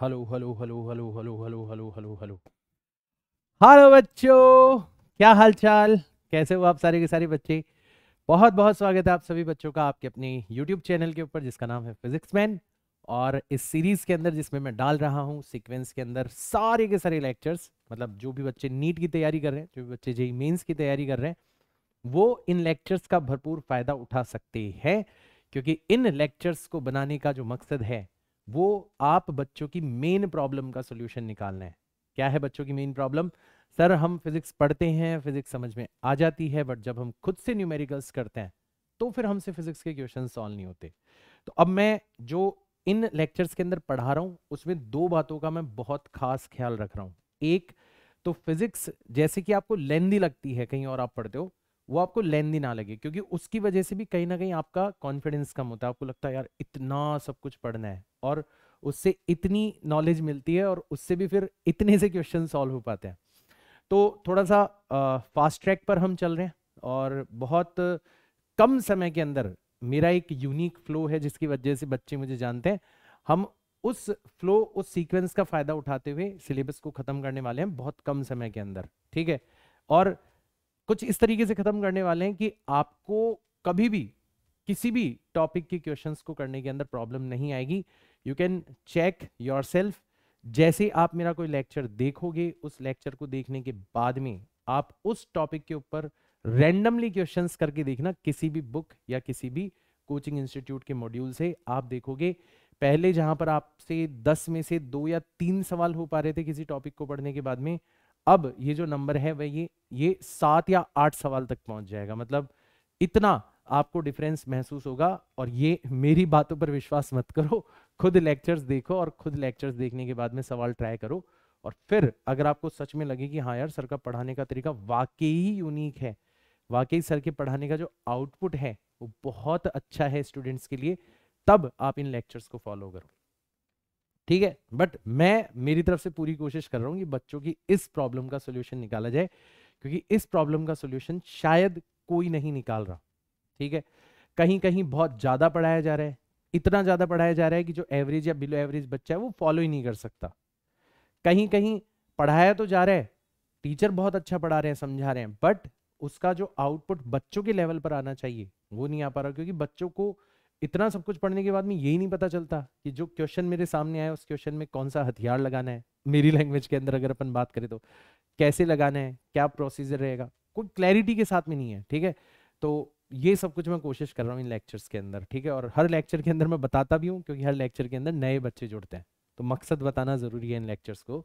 hello hello hello hello hello hello hello hello hello hello बच्चों क्या हाल चाल कैसे हो आप सारे के सारे बच्चे बहुत बहुत स्वागत है आप सभी बच्चों का आपके अपने यूट्यूब चैनल के ऊपर जिसका नाम है फिजिक्स मैन और इस सीरीज के अंदर जिसमें मैं डाल रहा हूँ सीक्वेंस के अंदर सारे के सारे लेक्चर्स मतलब जो भी बच्चे नीट की तैयारी कर रहे हैं जो भी बच्चे जेई मेन्स की तैयारी कर रहे हैं वो इन लेक्चर्स का भरपूर फायदा उठा सकते हैं क्योंकि इन लेक्चर्स को बनाने का जो मकसद है वो आप बच्चों की मेन प्रॉब्लम का सोल्यूशन निकालना है क्या है बच्चों की मेन प्रॉब्लम सर हम फिजिक्स पढ़ते हैं फिजिक्स समझ में आ जाती है बट जब हम खुद से न्यूमेरिकल्स करते हैं तो फिर हमसे फिजिक्स के क्वेश्चन सॉल्व नहीं होते तो अब मैं जो इन लेक्चर्स के अंदर पढ़ा रहा हूँ उसमें दो बातों का मैं बहुत खास ख्याल रख रहा हूँ एक तो फिजिक्स जैसे कि आपको लेंदी लगती है कहीं और आप पढ़ते हो वो आपको लेंदी ना लगे क्योंकि उसकी वजह से भी कहीं ना कहीं आपका कॉन्फिडेंस कम होता है आपको लगता है यार इतना सब कुछ पढ़ना है और उससे इतनी नॉलेज मिलती है और उससे भी फिर इतने से क्वेश्चन सॉल्व हो पाते हैं तो थोड़ा सा फास्ट ट्रैक पर हम चल रहे हैं और बहुत कम समय के अंदर मेरा एक यूनिक फ्लो है जिसकी वजह से बच्चे मुझे जानते हैं हम उस फ्लो उस सीक्वेंस का फायदा उठाते हुए सिलेबस को खत्म करने वाले हैं बहुत कम समय के अंदर ठीक है और कुछ इस तरीके से खत्म करने वाले हैं कि आपको कभी भी किसी भी टॉपिक के क्वेश्चंस को करने के अंदर प्रॉब्लम नहीं आएगी यू कैन चेक योर जैसे आप मेरा कोई लेक्चर देखोगे उस लेक्चर को देखने के बाद में आप उस टॉपिक के ऊपर रैंडमली क्वेश्चंस करके देखना किसी भी बुक या किसी भी कोचिंग इंस्टीट्यूट के मॉड्यूल से आप देखोगे पहले जहां पर आपसे दस में से दो या तीन सवाल हो पा रहे थे किसी टॉपिक को पढ़ने के बाद में अब ये जो नंबर है वह ये ये सात या आठ सवाल तक पहुंच जाएगा मतलब इतना आपको डिफरेंस महसूस होगा और ये मेरी बातों पर विश्वास मत करो खुद लेक्चर्स देखो और खुद लेक्चर्स देखने के बाद में सवाल ट्राई करो और फिर अगर आपको सच में लगे कि हाँ यार सर का पढ़ाने का तरीका वाकई यूनिक है वाकई सर के पढ़ाने का जो आउटपुट है वो बहुत अच्छा है स्टूडेंट्स के लिए तब आप इन लेक्चर्स को फॉलो करो ठीक है बट मैं मेरी तरफ से पूरी कोशिश कर रहा हूँ कि बच्चों की इस प्रॉब्लम का सोल्यूशन निकाला जाए क्योंकि इस प्रॉब्लम का सोल्यूशन शायद कोई नहीं निकाल रहा ठीक है कहीं कहीं बहुत ज़्यादा पढ़ाया जा रहा है इतना ज़्यादा पढ़ाया जा रहा है कि जो एवरेज या बिलो एवरेज बच्चा है वो फॉलो ही नहीं कर सकता कहीं कहीं पढ़ाया तो जा रहा है टीचर बहुत अच्छा पढ़ा रहे हैं समझा रहे हैं बट उसका जो आउटपुट बच्चों के लेवल पर आना चाहिए वो नहीं आ पा रहा क्योंकि बच्चों को इतना सब कुछ पढ़ने के बाद में यही नहीं पता चलता कि जो क्वेश्चन मेरे सामने आया उस क्वेश्चन में कौन सा हथियार लगाना है मेरी लैंग्वेज के अंदर अगर अपन बात करें तो कैसे लगाना है क्या प्रोसीजर रहेगा कोई क्लैरिटी के साथ में नहीं है ठीक है तो ये सब कुछ मैं कोशिश कर रहा हूँ इन लेक्चर्स के अंदर ठीक है और हर लेक्चर के अंदर मैं बताता भी हूँ क्योंकि हर लेक्चर के अंदर नए बच्चे जुड़ते हैं तो मकसद बताना ज़रूरी है इन लेक्चर्स को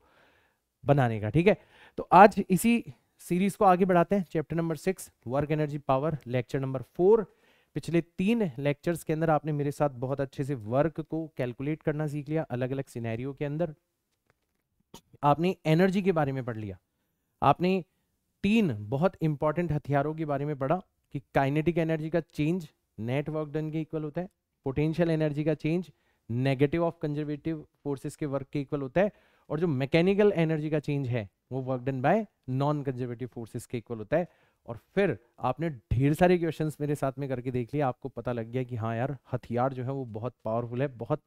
बनाने का ठीक है तो आज इसी सीरीज को आगे बढ़ाते हैं chapter number six work energy power lecture number four पिछले तीन लेक्चर्स के अंदर आपने मेरे साथ बहुत अच्छे से वर्क को कैलकुलेट करना सीख लिया अलग अलग सिनेरियो के अंदर आपने एनर्जी के बारे में पढ़ लिया आपने तीन बहुत इंपॉर्टेंट हथियारों के बारे में पढ़ा कि काइनेटिक एनर्जी का चेंज नेटवर्क डन के इक्वल होता है पोटेंशियल एनर्जी का change negative of conservative forces के वर्क के इक्वल होता है और जो मैकेनिकल एनर्जी का चेंज है वो work done by non conservative forces के इक्वल होता है और फिर आपने ढेर सारे क्वेश्चंस मेरे साथ में करके देख लिए आपको पता लग गया कि हाँ यार हथियार जो है वो बहुत पावरफुल है बहुत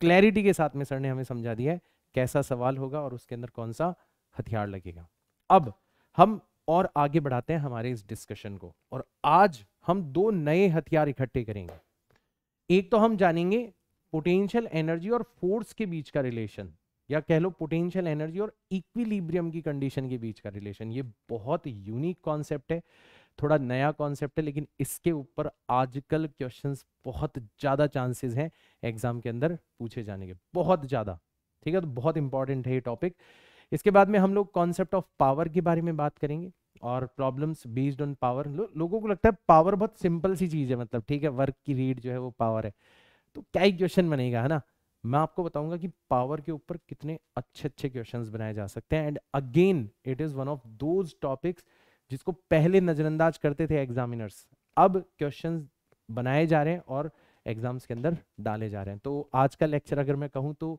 क्लैरिटी के साथ में सर ने हमें समझा दिया है कैसा सवाल होगा और उसके अंदर कौन सा हथियार लगेगा अब हम और आगे बढ़ाते हैं हमारे इस डिस्कशन को और आज हम दो नए हथियार इकट्ठे करेंगे एक तो हम जानेंगे पोटेंशियल एनर्जी और फोर्स के बीच का रिलेशन या कह लो पोटेंशियल एनर्जी और इक्विलिब्रियम की कंडीशन के बीच का रिलेशन ये बहुत यूनिक कॉन्सेप्ट है थोड़ा नया कॉन्सेप्ट है लेकिन इसके ऊपर आजकल क्वेश्चंस बहुत ज़्यादा चांसेस हैं एग्जाम के अंदर पूछे जाने के बहुत ज़्यादा ठीक है तो बहुत इंपॉर्टेंट है ये टॉपिक इसके बाद में हम लोग कॉन्सेप्ट ऑफ पावर के बारे में बात करेंगे और प्रॉब्लम्स बेस्ड ऑन पावर लो, लोगों को लगता है पावर बहुत सिंपल सी चीज़ है मतलब ठीक है वर्क की रीड जो है वो पावर है तो क्या ही क्वेश्चन बनेगा है ना मैं आपको बताऊंगा कि पावर के ऊपर कितने अच्छे अच्छे क्वेश्चंस बनाए जा सकते हैं and again it is one of those topics जिसको पहले नजरअंदाज करते थे एग्जामिनर्स अब क्वेश्चंस बनाए जा रहे हैं और एग्जाम्स के अंदर डाले जा रहे हैं तो आज का लेक्चर अगर मैं कहूँ तो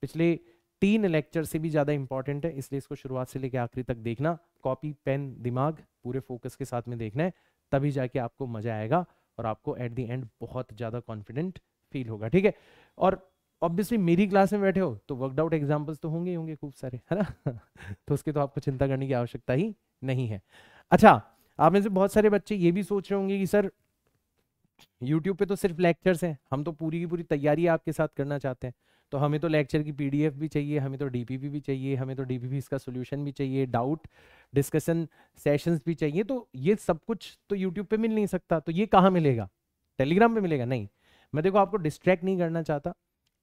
पिछले तीन लेक्चर से भी ज़्यादा इंपॉर्टेंट है इसलिए इसको शुरुआत से लेकर आखिरी तक देखना कॉपी पेन दिमाग पूरे फोकस के साथ में देखना है तभी जाके आपको मजा आएगा और आपको एट दी एंड बहुत ज़्यादा कॉन्फिडेंट फील होगा ठीक है और ऑब्वियसली मेरी क्लास में बैठे हो तो वर्कडाउट एग्जाम्पल्स तो होंगे होंगे खूब सारे है ना तो उसके तो आपको चिंता करने की आवश्यकता ही नहीं है अच्छा आप में से बहुत सारे बच्चे ये भी सोच रहे होंगे कि सर यूट्यूब पे तो सिर्फ लेक्चर्स हैं हम तो पूरी की पूरी तैयारी आपके साथ करना चाहते हैं तो हमें तो लेक्चर की पीडीएफ भी चाहिए हमें तो डीपीपी भी चाहिए हमें तो डीपीपी इसका सोल्यूशन भी चाहिए डाउट डिस्कशन सेशंस भी चाहिए तो ये सब कुछ तो यूट्यूब पे मिल नहीं सकता तो ये कहाँ मिलेगा टेलीग्राम पे मिलेगा नहीं मैं देखो आपको डिस्ट्रैक्ट नहीं करना चाहता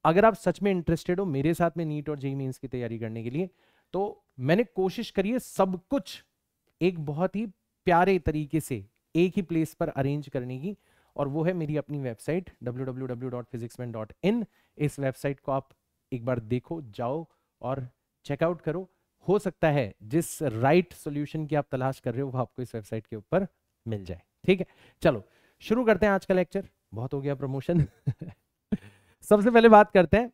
अगर आप सच में इंटरेस्टेड हो मेरे साथ में नीट और जेई मीन की तैयारी करने के लिए तो मैंने कोशिश करी है सब कुछ एक बहुत ही प्यारे तरीके से एक ही प्लेस पर अरेंज करने की और वो है मेरी अपनी वेबसाइट www.physicsman.in इस वेबसाइट को आप एक बार देखो जाओ और चेकआउट करो हो सकता है जिस राइट सॉल्यूशन की आप तलाश कर रहे हो वो आपको इस वेबसाइट के ऊपर मिल जाए ठीक है चलो शुरू करते हैं आज का लेक्चर बहुत हो गया प्रमोशन सबसे पहले बात करते हैं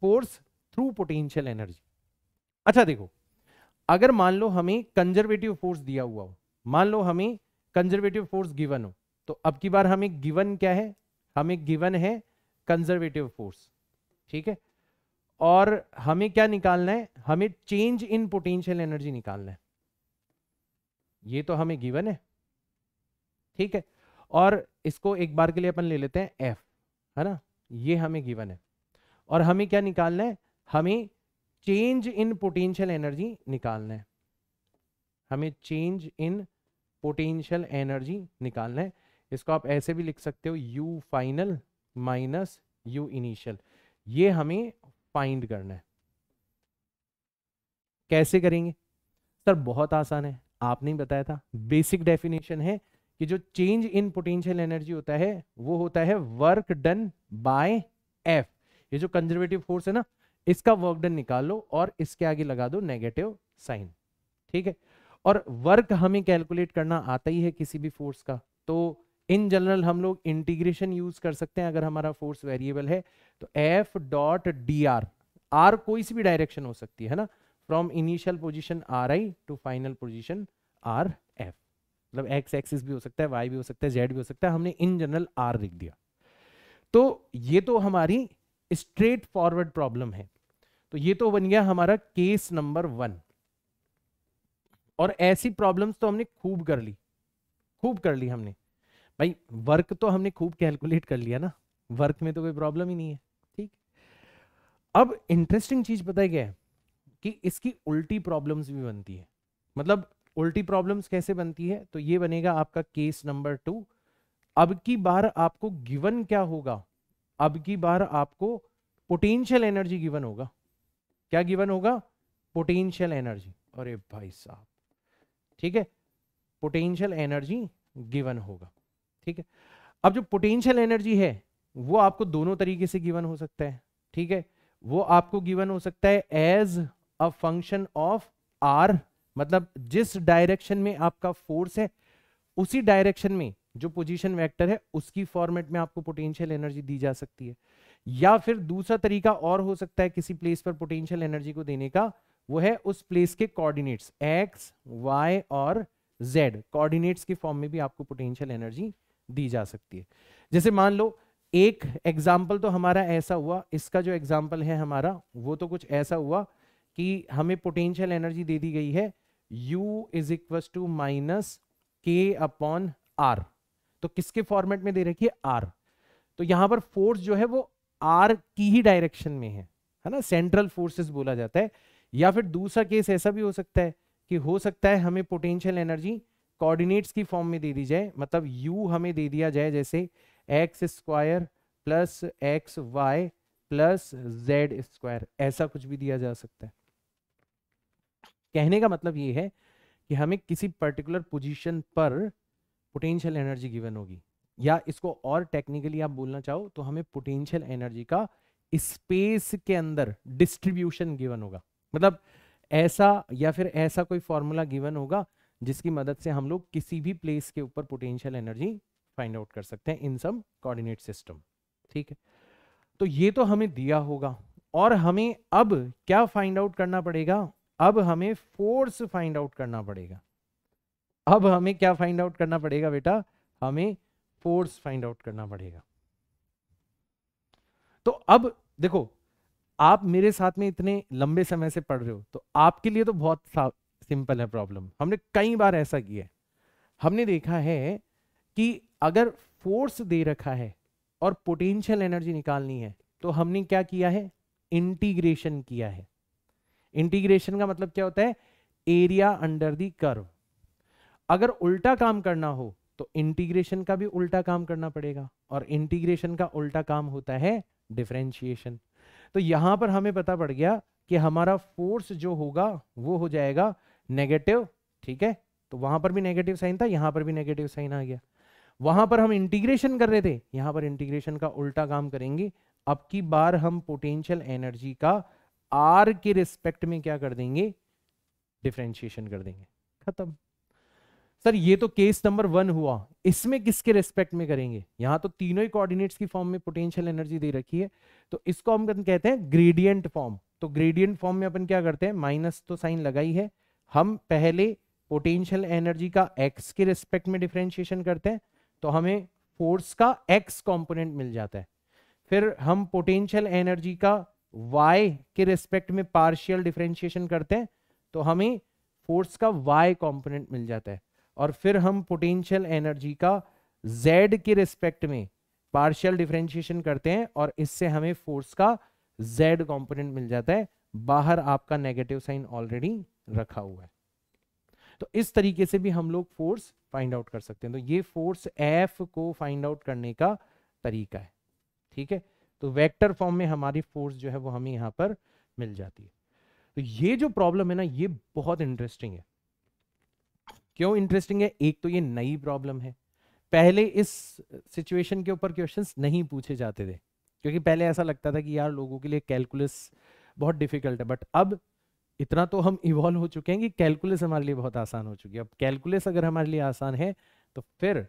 फोर्स थ्रू पोटेंशियल एनर्जी अच्छा देखो अगर मान लो हमें कंजर्वेटिव फोर्स दिया हुआ हो मान लो हमें कंजर्वेटिव फोर्स गिवन हो तो अब की बार हमें गिवन क्या है हमें गिवन है कंजर्वेटिव फोर्स ठीक है और हमें क्या निकालना है हमें चेंज इन पोटेंशियल एनर्जी निकालना है ये तो हमें गिवन है ठीक है और इसको एक बार के लिए अपन ले लेते हैं एफ है ना ये हमें गिवन है और हमें क्या निकालना है हमें चेंज इन पोटेंशियल एनर्जी निकालना है हमें चेंज इन पोटेंशियल एनर्जी निकालना है इसको आप ऐसे भी लिख सकते हो U final minus U initial ये हमें फाइंड करना है कैसे करेंगे सर बहुत आसान है आपने बताया था बेसिक डेफिनेशन है कि जो चेंज इन पोटेंशियल एनर्जी होता है वो होता है वर्क डन बाय एफ ये जो कंजर्वेटिव फोर्स है ना इसका वर्क डन निकालो और इसके आगे लगा दो नेगेटिव साइन ठीक है और वर्क हमें कैलकुलेट करना आता ही है किसी भी फोर्स का तो इन जनरल हम लोग इंटीग्रेशन यूज कर सकते हैं अगर हमारा फोर्स वेरिएबल है तो F dot D R R कोई सी भी डायरेक्शन हो सकती है ना from initial position R I to final position R मतलब एक्स एक्सिस भी हो सकता है वाई भी हो सकता है जेड भी हो सकता है हमने इन जनरल आर लिख दिया तो ये तो हमारी स्ट्रेट फॉरवर्ड प्रॉब्लम है तो ये तो बन गया हमारा केस नंबर वन और ऐसी प्रॉब्लम्स तो हमने खूब कर ली खूब कर ली हमने भाई वर्क तो हमने खूब कैलकुलेट कर लिया ना वर्क में तो कोई प्रॉब्लम ही नहीं है ठीक अब इंटरेस्टिंग चीज पता है क्या है कि इसकी उल्टी प्रॉब्लम्स भी बनती है मतलब उल्टी प्रॉब्लम्स कैसे बनती है तो ये बनेगा आपका केस नंबर टू अब की बार आपको गिवन क्या होगा अब की बार आपको पोटेंशियल एनर्जी गिवन होगा क्या गिवन होगा पोटेंशियल एनर्जी अरे भाई साहब ठीक है पोटेंशियल एनर्जी गिवन होगा ठीक है अब जो पोटेंशियल एनर्जी है वो आपको दोनों तरीके से गिवन हो सकता है ठीक है वो आपको गिवन हो सकता है as a function of R मतलब जिस डायरेक्शन में आपका फोर्स है उसी डायरेक्शन में जो पोजीशन वेक्टर है उसकी फॉर्मेट में आपको पोटेंशियल एनर्जी दी जा सकती है या फिर दूसरा तरीका और हो सकता है किसी प्लेस पर पोटेंशियल एनर्जी को देने का वो है उस प्लेस के कोऑर्डिनेट्स एक्स वाई और जेड कोऑर्डिनेट्स के फॉर्म में भी आपको पोटेंशियल एनर्जी दी जा सकती है जैसे मान लो एक एग्जाम्पल तो हमारा ऐसा हुआ इसका जो एग्जाम्पल है हमारा वो तो कुछ ऐसा हुआ कि हमें पोटेंशियल एनर्जी दे दी गई है u is equal to minus K upon R तो किसके फॉर्मेट में दे रखी है आर तो यहां पर फोर्स जो है वो आर की ही डायरेक्शन में है है ना सेंट्रल फोर्सेस बोला जाता है या फिर दूसरा केस ऐसा भी हो सकता है कि हो सकता है हमें पोटेंशियल एनर्जी कोऑर्डिनेट्स की फॉर्म में दे दी जाए मतलब u हमें दे दिया जाए जैसे X square plus X Y plus Z square ऐसा कुछ भी दिया जा सकता है कहने का मतलब ये है कि हमें किसी पर्टिकुलर पोजीशन पर पोटेंशियल एनर्जी गिवन होगी या इसको और टेक्निकली आप बोलना चाहो तो हमें पोटेंशियल एनर्जी का स्पेस के अंदर डिस्ट्रीब्यूशन गिवन होगा मतलब ऐसा या फिर ऐसा कोई फॉर्मूला गिवन होगा जिसकी मदद से हम लोग किसी भी प्लेस के ऊपर पोटेंशियल एनर्जी फाइंड आउट कर सकते हैं इन सम कोऑर्डिनेट सिस्टम ठीक है तो ये तो हमें दिया होगा और हमें अब क्या फाइंड आउट करना पड़ेगा अब हमें फोर्स फाइंड आउट करना पड़ेगा अब हमें क्या फाइंड आउट करना पड़ेगा बेटा हमें फोर्स फाइंड आउट करना पड़ेगा तो अब देखो आप मेरे साथ में इतने लंबे समय से पढ़ रहे हो तो आपके लिए तो बहुत सिंपल है प्रॉब्लम हमने कई बार ऐसा किया है हमने देखा है कि अगर फोर्स दे रखा है और पोटेंशियल एनर्जी निकालनी है तो हमने क्या किया है इंटीग्रेशन किया है इंटीग्रेशन का मतलब क्या होता है एरिया अंडर दी कर्व अगर उल्टा काम करना हो तो इंटीग्रेशन का भी उल्टा काम करना पड़ेगा और इंटीग्रेशन का उल्टा काम होता है डिफ्रेंशिएशन तो यहां पर हमें पता पड़ गया कि हमारा फोर्स जो होगा वो हो जाएगा नेगेटिव ठीक है तो वहां पर भी नेगेटिव साइन था यहां पर भी नेगेटिव साइन आ गया वहां पर हम इंटीग्रेशन कर रहे थे यहां पर इंटीग्रेशन का उल्टा काम करेंगे अब की बार हम पोटेंशियल एनर्जी का आर के रिस्पेक्ट में क्या कर देंगे डिफ्रेंशिएशन कर देंगे खत्म सर ये तो केस नंबर वन हुआ इसमें किसके रिस्पेक्ट में करेंगे यहां तो तीनों ही कोऑर्डिनेट्स की फॉर्म में पोटेंशियल एनर्जी दे रखी है तो इसको हम कहते हैं ग्रेडियंट फॉर्म तो ग्रेडियंट फॉर्म में अपन क्या करते हैं माइनस तो साइन लगाई है हम पहले पोटेंशियल एनर्जी का एक्स के रिस्पेक्ट में डिफ्रेंशिएशन करते हैं तो हमें फोर्स का एक्स कॉम्पोनेंट मिल जाता है फिर हम पोटेंशियल एनर्जी का y के रिस्पेक्ट में पार्शियल डिफ्रेंशिएशन करते हैं तो हमें फोर्स का y कंपोनेंट मिल जाता है और फिर हम पोटेंशियल एनर्जी का z के रिस्पेक्ट में पार्शियल डिफ्रेंशिएशन करते हैं और इससे हमें फोर्स का z कंपोनेंट मिल जाता है बाहर आपका नेगेटिव साइन ऑलरेडी रखा हुआ है तो इस तरीके से भी हम लोग फोर्स फाइंड आउट कर सकते हैं तो ये फोर्स एफ को फाइंड आउट करने का तरीका है ठीक है तो वेक्टर फॉर्म में हमारी फोर्स जो है वो हमें यहाँ पर मिल जाती है तो ये जो प्रॉब्लम है ना ये बहुत इंटरेस्टिंग है क्यों इंटरेस्टिंग है एक तो ये नई प्रॉब्लम है पहले इस सिचुएशन के ऊपर क्वेश्चंस नहीं पूछे जाते थे क्योंकि पहले ऐसा लगता था कि यार लोगों के लिए कैलकुलस बहुत डिफिकल्ट है बट अब इतना तो हम इवॉल्व हो चुके हैं कि कैलकुलस हमारे लिए बहुत आसान हो चुकी है अब कैलकुलस अगर हमारे लिए आसान है तो फिर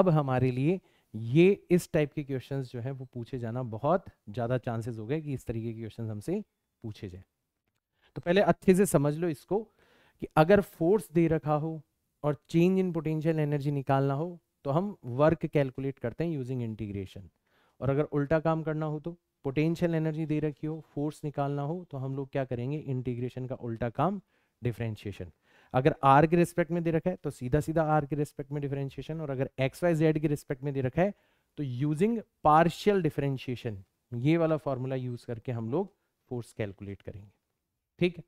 अब हमारे लिए ये इस टाइप के क्वेश्चंस जो है वो पूछे जाना बहुत ज़्यादा चांसेस हो गए कि इस तरीके के क्वेश्चन हमसे पूछे जाए तो पहले अच्छे से समझ लो इसको कि अगर फोर्स दे रखा हो और चेंज इन पोटेंशियल एनर्जी निकालना हो तो हम वर्क कैलकुलेट करते हैं यूजिंग इंटीग्रेशन और अगर उल्टा काम करना हो तो पोटेंशियल एनर्जी दे रखी हो फोर्स निकालना हो तो हम लोग क्या करेंगे इंटीग्रेशन का उल्टा काम डिफ्रेंशिएशन अगर आर के रिस्पेक्ट में दे रखा है तो सीधा सीधा आर के रिस्पेक्ट में डिफरेंशिएशन और अगर एक्स वाई जेड के रिस्पेक्ट में दे रखा है तो यूजिंग पार्शियल डिफरेंशिएशन ये वाला फॉर्मूला यूज करके हम लोग फोर्स कैलकुलेट करेंगे ठीक है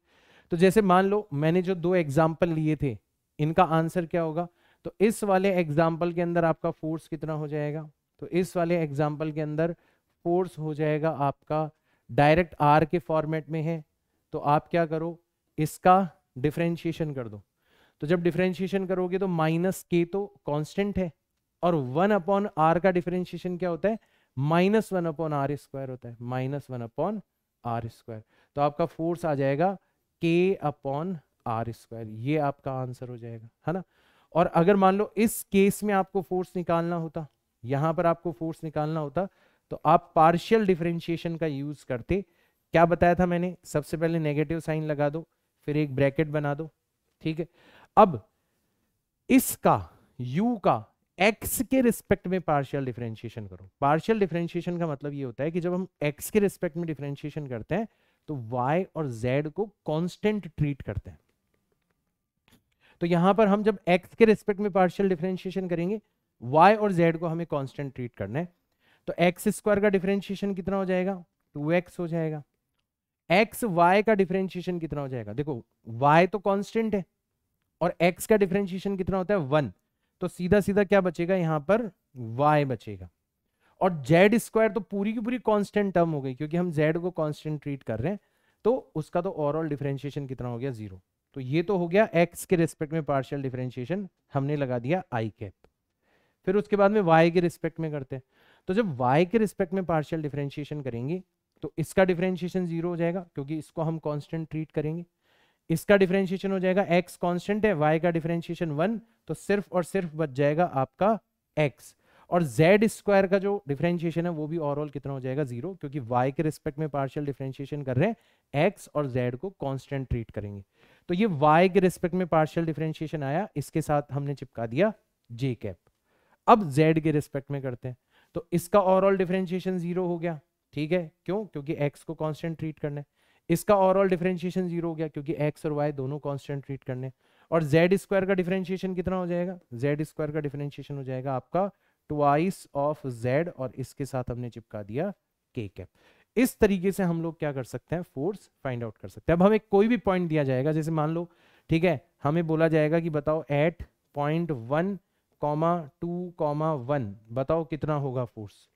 तो जैसे मान लो मैंने जो दो एग्जाम्पल लिए थे इनका आंसर क्या होगा तो इस वाले एग्जाम्पल के अंदर आपका फोर्स कितना हो जाएगा तो इस वाले एग्जाम्पल के अंदर फोर्स हो जाएगा आपका डायरेक्ट आर के फॉर्मेट में है तो आप क्या करो इसका डिफ्रेंशिएशन कर दो तो जब डिफ्रेंशिएशन करोगे तो माइनस के तो कांस्टेंट है और वन अपॉन आर का डिफ्रेंशिएशन क्या होता है minus one upon r square होता है minus one upon r square तो आपका फोर्स आ जाएगा के अपॉन आर स्क्वायर ये आपका आंसर हो जाएगा है ना और अगर मान लो इस केस में आपको फोर्स निकालना होता यहां पर आपको फोर्स निकालना होता तो आप पार्शियल डिफ्रेंशिएशन का यूज करते क्या बताया था मैंने सबसे पहले नेगेटिव साइन लगा दो फिर एक ब्रैकेट बना दो ठीक है अब इसका u का x के रिस्पेक्ट में पार्शियल डिफरेंशिएशन करो पार्शियल डिफरेंशिएशन का मतलब ये होता है कि जब हम x के रिस्पेक्ट में डिफरेंशिएशन करते हैं तो y और z को कांस्टेंट ट्रीट करते हैं तो यहां पर हम जब x के रिस्पेक्ट में पार्शियल डिफरेंशिएशन करेंगे y और z को हमें कांस्टेंट ट्रीट करना है तो एक्स स्क्वायर का डिफरेंशिएशन कितना हो जाएगा टू एक्स हो जाएगा एक्स वाई का डिफरेंशिएशन कितना हो जाएगा देखो वाई तो कॉन्स्टेंट है और एक्स का डिफरेंशिएशन कितना होता है वन तो सीधा सीधा क्या बचेगा यहां पर वाई बचेगा और जेड स्क्वायर तो पूरी की पूरी कॉन्स्टेंट टर्म हो गई क्योंकि हम जेड को कॉन्स्टेंट ट्रीट कर रहे हैं तो उसका तो ओवरऑल डिफरेंशिएशन कितना हो गया जीरो तो ये तो हो गया एक्स के रिस्पेक्ट में पार्शियल डिफरेंशिएशन हमने लगा दिया आई कैप फिर उसके बाद में वाई के रिस्पेक्ट में करते हैं तो जब वाई के रिस्पेक्ट में पार्शियल डिफरेंशिएशन करेंगे तो इसका डिफरेंशिएशन जीरो हो जाएगा क्योंकि इसको हम कांस्टेंट ट्रीट करेंगे इसका डिफरेंशिएशन हो जाएगा एक्स कांस्टेंट है वाई का डिफरेंशिएशन वन तो सिर्फ और सिर्फ बच जाएगा आपका एक्स और जेड स्क्वायर का जो डिफरेंशिएशन है वो भी ओवरऑल कितना हो जाएगा जीरो क्योंकि वाई के रिस्पेक्ट में पार्शियल डिफरेंशिएशन कर रहे हैं एक्स और जेड को कॉन्स्टेंट ट्रीट करेंगे तो ये वाई के रिस्पेक्ट में पार्शियल डिफरेंशिएशन आया इसके साथ हमने चिपका दिया जे कैप अब जेड के रिस्पेक्ट में करते हैं तो इसका ओवरऑल डिफरेंशिएशन जीरो हो गया ठीक है क्यों क्योंकि x को कांस्टेंट ट्रीट करना है इसका ओवरऑल डिफरेंशिएशन जीरो हो गया क्योंकि x और y दोनों कांस्टेंट ट्रीट करने और z स्क्वायर का डिफरेंशिएशन कितना हो जाएगा z स्क्वायर का डिफरेंशिएशन हो जाएगा आपका ट्वाइस ऑफ z और इसके साथ हमने चिपका दिया k कैप इस तरीके से हम लोग क्या कर सकते हैं फोर्स फाइंड आउट कर सकते हैं अब हमें कोई भी पॉइंट दिया जाएगा जैसे मान लो ठीक है हमें बोला जाएगा कि बताओ at point one comma two comma one बताओ कितना होगा फोर्स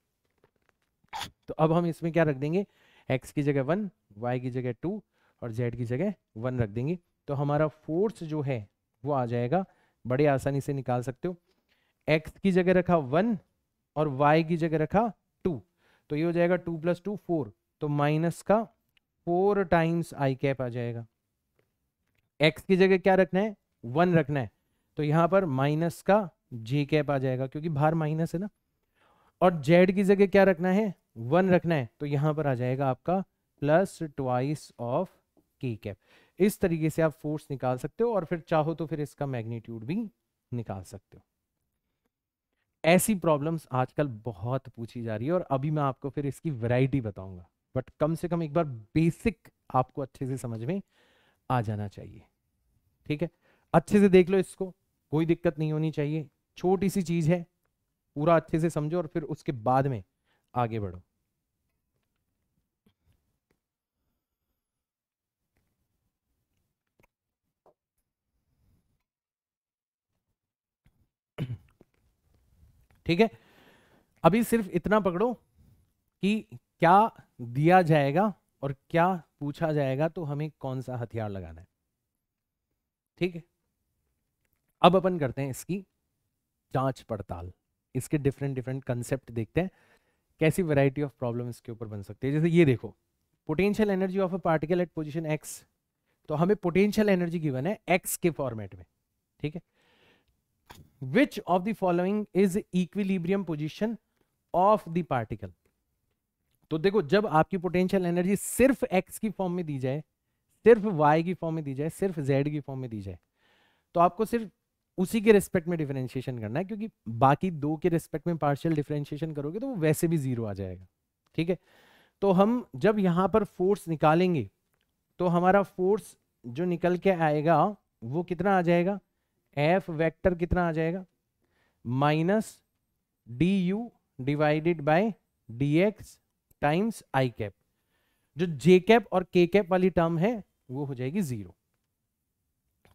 तो अब हम इसमें क्या रख देंगे एक्स की जगह वन वाई की जगह टू और जेड की जगह वन रख देंगे तो हमारा फोर्स जो है वो आ जाएगा बड़े आसानी से निकाल सकते हो x की जगह रखा वन और y की जगह रखा टू तो ये हो जाएगा टू प्लस टू फोर तो माइनस का फोर टाइम्स आई कैप आ जाएगा एक्स की जगह क्या रखना है वन रखना है तो यहां पर माइनस का जे कैप आ जाएगा क्योंकि बाहर माइनस है ना और जेड की जगह क्या रखना है वन रखना है तो यहां पर आ जाएगा आपका plus twice of k cap इस तरीके से आप फोर्स निकाल सकते हो और फिर चाहो तो फिर इसका मैग्नीट्यूड भी निकाल सकते हो ऐसी प्रॉब्लम्स आजकल बहुत पूछी जा रही है और अभी मैं आपको फिर इसकी वैरायटी बताऊंगा बट कम से कम एक बार बेसिक आपको अच्छे से समझ में आ जाना चाहिए ठीक है अच्छे से देख लो इसको कोई दिक्कत नहीं होनी चाहिए छोटी सी चीज़ है पूरा अच्छे से समझो और फिर उसके बाद में आगे बढ़ो ठीक है अभी सिर्फ इतना पकड़ो कि क्या दिया जाएगा और क्या पूछा जाएगा तो हमें कौन सा हथियार लगाना है ठीक है अब अपन करते हैं इसकी जांच पड़ताल इसके डिफरेंट डिफरेंट कंसेप्ट देखते हैं कैसी वैरायटी ऑफ प्रॉब्लम इसके ऊपर बन सकती है जैसे ये देखो potential energy of a particle at position x तो हमें पोटेंशियल एनर्जी गिवन है एक्स के फॉर्मेट में ठीक है which of the following is equilibrium position of the particle तो देखो जब आपकी पोटेंशियल एनर्जी सिर्फ एक्स की फॉर्म में दी जाए सिर्फ वाई की फॉर्म में दी जाए सिर्फ जेड की फॉर्म में दी जाए तो आपको सिर्फ उसी के रिस्पेक्ट में डिफरेंशिएशन करना है क्योंकि बाकी दो के रिस्पेक्ट में पार्शियल डिफरेंशिएशन करोगे तो वो वैसे भी जीरो आ जाएगा ठीक है तो हम जब यहां पर फोर्स निकालेंगे तो हमारा फोर्स जो निकल के आएगा वो कितना आ जाएगा एफ वेक्टर कितना आ जाएगा minus d u divided by D x times i cap जो जे कैप और के कैप वाली टर्म है वो हो जाएगी जीरो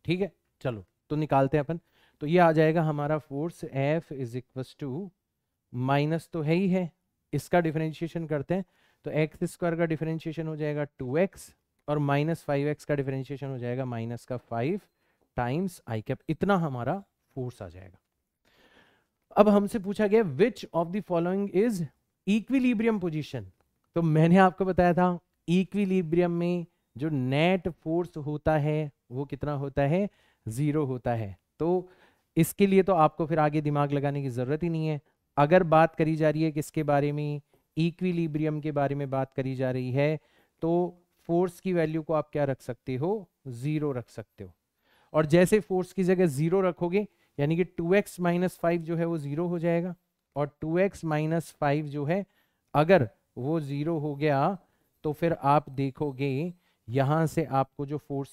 ठीक है चलो तो निकालते हैं अपन तो ये आ जाएगा हमारा force F is equal to minus तो है ही है इसका डिफरेंशिएशन करते हैं तो एक्स स्क्वायर का डिफरेंशिएशन हो जाएगा टू एक्स और माइनस फाइव एक्स का डिफरेंशिएशन हो जाएगा माइनस का फाइव टाइम्स आई कैप इतना हमारा फोर्स आ जाएगा अब हमसे पूछा गया which of the following is equilibrium position तो मैंने आपको बताया था इक्विलिब्रियम में जो नेट फोर्स होता है वो कितना होता है जीरो होता है तो इसके लिए तो आपको फिर आगे दिमाग लगाने की ज़रूरत ही नहीं है अगर बात करी जा रही है किसके बारे में इक्विलिब्रियम के बारे में बात करी जा रही है तो फोर्स की वैल्यू को आप क्या रख सकते हो ज़ीरो रख सकते हो और जैसे फोर्स की जगह ज़ीरो रखोगे यानी कि 2x एक्स माइनस फाइव जो है वो ज़ीरो हो जाएगा और 2x एक्स माइनस फाइव जो है अगर वो ज़ीरो हो गया तो फिर आप देखोगे यहां से आपको जो फोर्स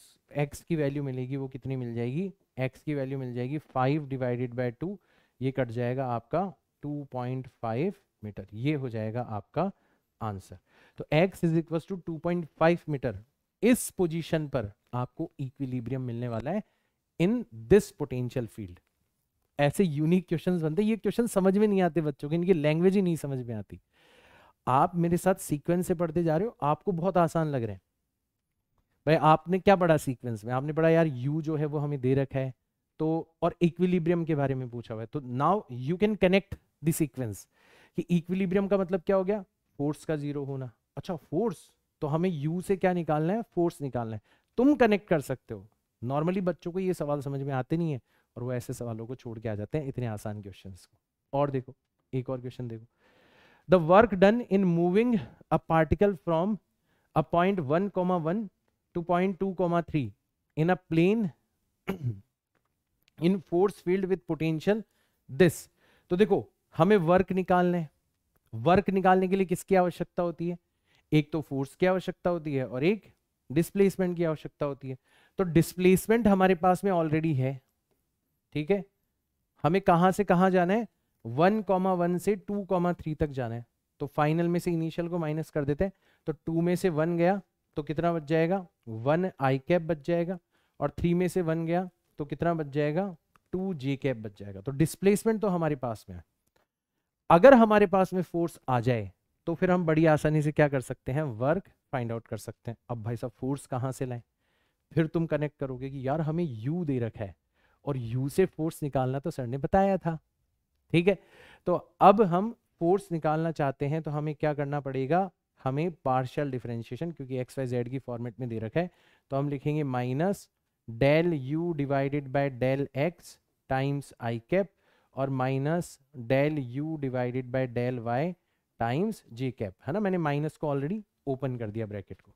x की वैल्यू मिलेगी वो कितनी मिल जाएगी x की वैल्यू मिल जाएगी फाइव डिवाइडेड बाय टू ये कट जाएगा आपका टू पॉइंट फाइव मीटर ये हो जाएगा आपका आंसर तो x is equal to two point five metre इस पोजीशन पर आपको इक्विलिब्रियम मिलने वाला है इन दिस पोटेंशियल फील्ड ऐसे यूनिक क्वेश्चन बनते ये क्वेश्चन समझ में नहीं आते बच्चों के इनकी लैंग्वेज ही नहीं समझ में आती आप मेरे साथ सीक्वेंस से पढ़ते जा रहे हो आपको बहुत आसान लग रहे हैं भाई आपने क्या पढ़ा सीक्वेंस में आपने पढ़ा यार यू जो है वो हमें दे रखा है तो और इक्विलिब्रियम के बारे में पूछा हुआ है तो now you can connect the sequence कि इक्विलिब्रियम का मतलब क्या हो गया फोर्स का जीरो होना अच्छा फोर्स तो हमें यू से क्या निकालना है फोर्स निकालना है तुम कनेक्ट कर सकते हो नॉर्मली बच्चों को ये सवाल समझ में आते नहीं है और वो ऐसे सवालों को छोड़ के आ जाते हैं इतने आसान क्वेश्चन को और देखो एक और क्वेश्चन देखो the work done in moving a particle from a point one comma one 2.2,3 in a plane in force field with potential this तो देखो हमें वर्क निकालना वर्क निकालने के लिए किसकी आवश्यकता होती है एक तो फोर्स की आवश्यकता होती है और एक डिस्प्लेसमेंट की आवश्यकता होती है तो डिस्प्लेसमेंट हमारे पास में ऑलरेडी है ठीक है हमें कहाँ से कहाँ जाना है वन कॉमा वन से टू कॉमा थ्री तक जाना है तो फाइनल में से इनिशियल को माइनस कर देते हैं तो टू में से वन गया तो कितना बच जाएगा वन आई कैप बच जाएगा और थ्री में से वन गया तो कितना बच जाएगा टू जे कैप बच जाएगा तो डिस्प्लेसमेंट तो हमारे पास में है अगर हमारे पास में फोर्स आ जाए तो फिर हम बड़ी आसानी से क्या कर सकते हैं वर्क फाइंड आउट कर सकते हैं अब भाई साहब फोर्स कहाँ से लाएं फिर तुम कनेक्ट करोगे कि यार हमें यू दे रखा है और यू से फोर्स निकालना तो सर ने बताया था ठीक है तो अब हम फोर्स निकालना चाहते हैं तो हमें क्या करना पड़ेगा हमें पार्शियल डिफरेंशिएशन क्योंकि एक्स वाई जेड की फॉर्मेट में दे रखा है तो हम लिखेंगे minus del u divided by del x times i cap और minus del u divided by del y times j cap है ना मैंने माइनस को ऑलरेडी ओपन कर दिया ब्रैकेट को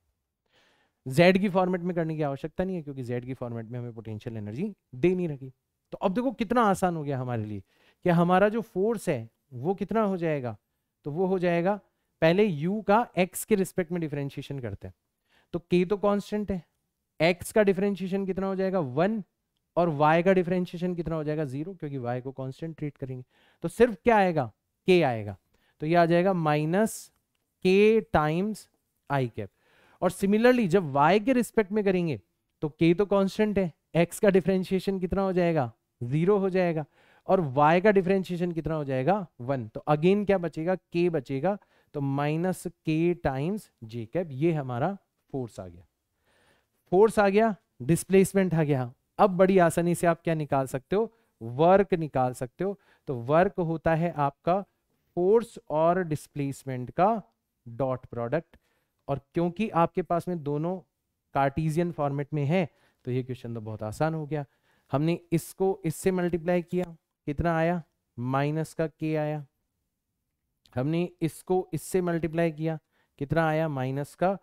जेड की फॉर्मेट में करने की आवश्यकता नहीं है क्योंकि जेड की फॉर्मेट में हमें पोटेंशियल एनर्जी दे नहीं रखी तो अब देखो कितना आसान हो गया हमारे लिए कि हमारा जो फोर्स है वो कितना हो जाएगा तो वो हो जाएगा पहले u का x के रिस्पेक्ट में डिफरेंशिएशन करते हैं तो k तो कांस्टेंट है x का डिफरेंशिएशन कितना हो जाएगा वन और y का डिफरेंशिएशन कितना हो जाएगा जीरो क्योंकि y को कांस्टेंट ट्रीट करेंगे तो सिर्फ क्या आएगा k आएगा तो ये आ जाएगा minus k times i cap और सिमिलरली जब y के रिस्पेक्ट में करेंगे तो k तो कांस्टेंट है x का डिफरेंशिएशन कितना हो जाएगा जीरो हो जाएगा और y का डिफरेंशिएशन कितना हो जाएगा वन तो अगेन क्या बचेगा k बचेगा तो minus k times j cap ये हमारा फोर्स आ गया फोर्स आ गया डिस्प्लेसमेंट आ गया अब बड़ी आसानी से आप क्या निकाल सकते हो वर्क निकाल सकते हो तो वर्क होता है आपका फोर्स और डिस्प्लेसमेंट का डॉट प्रोडक्ट और क्योंकि आपके पास में दोनों कार्टीजियन फॉर्मेट में है तो ये क्वेश्चन तो बहुत आसान हो गया हमने इसको इससे मल्टीप्लाई किया कितना आया माइनस का के आया हमने इसको इससे मल्टीप्लाई किया कितना आया माइनस का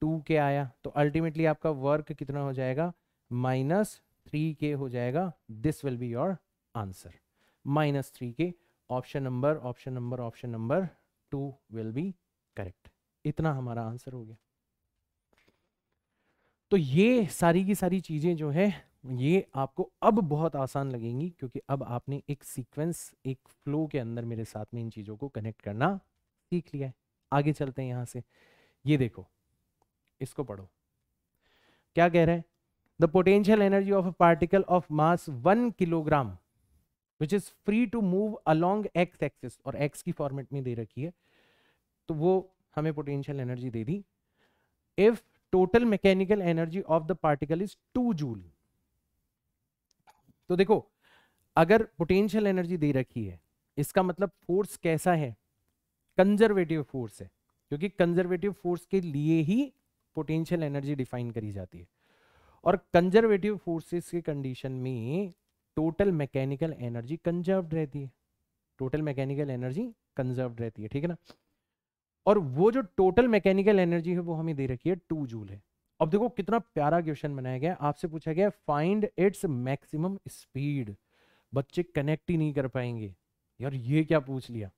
टू के आया तो अल्टीमेटली आपका वर्क कितना हो जाएगा माइनस थ्री के हो जाएगा this will be your answer minus three k option number option number option number two will be correct इतना हमारा आंसर हो गया तो ये सारी की सारी चीजें जो है ये आपको अब बहुत आसान लगेंगी क्योंकि अब आपने एक सीक्वेंस एक फ्लो के अंदर मेरे साथ में इन चीज़ों को कनेक्ट करना सीख लिया है आगे चलते हैं यहां से ये देखो इसको पढ़ो क्या कह रहे हैं the potential energy of a particle of mass one kilogram which is free to move along x axis और एक्स की फॉर्मेट में दे रखी है तो वो हमें पोटेंशियल एनर्जी दे दी if total mechanical energy of the particle is two joule तो देखो अगर पोटेंशियल एनर्जी दे रखी है इसका मतलब फोर्स कैसा है कंजर्वेटिव फोर्स है क्योंकि कंजर्वेटिव फोर्स के लिए ही पोटेंशियल एनर्जी डिफाइन करी जाती है और कंजर्वेटिव फोर्सेस के कंडीशन में टोटल मैकेनिकल एनर्जी कंजर्व रहती है टोटल मैकेनिकल एनर्जी कंजर्व रहती है ठीक है ना और वो जो टोटल मैकेनिकल एनर्जी है वो हमें दे रखी है टू जूल है अब देखो कितना प्यारा क्वेश्चन बनाया गया आपसे पूछा गया फाइंड इट्स मैक्सिमम स्पीड बच्चे कनेक्ट ही नहीं कर पाएंगे यार ये क्या पूछ लिया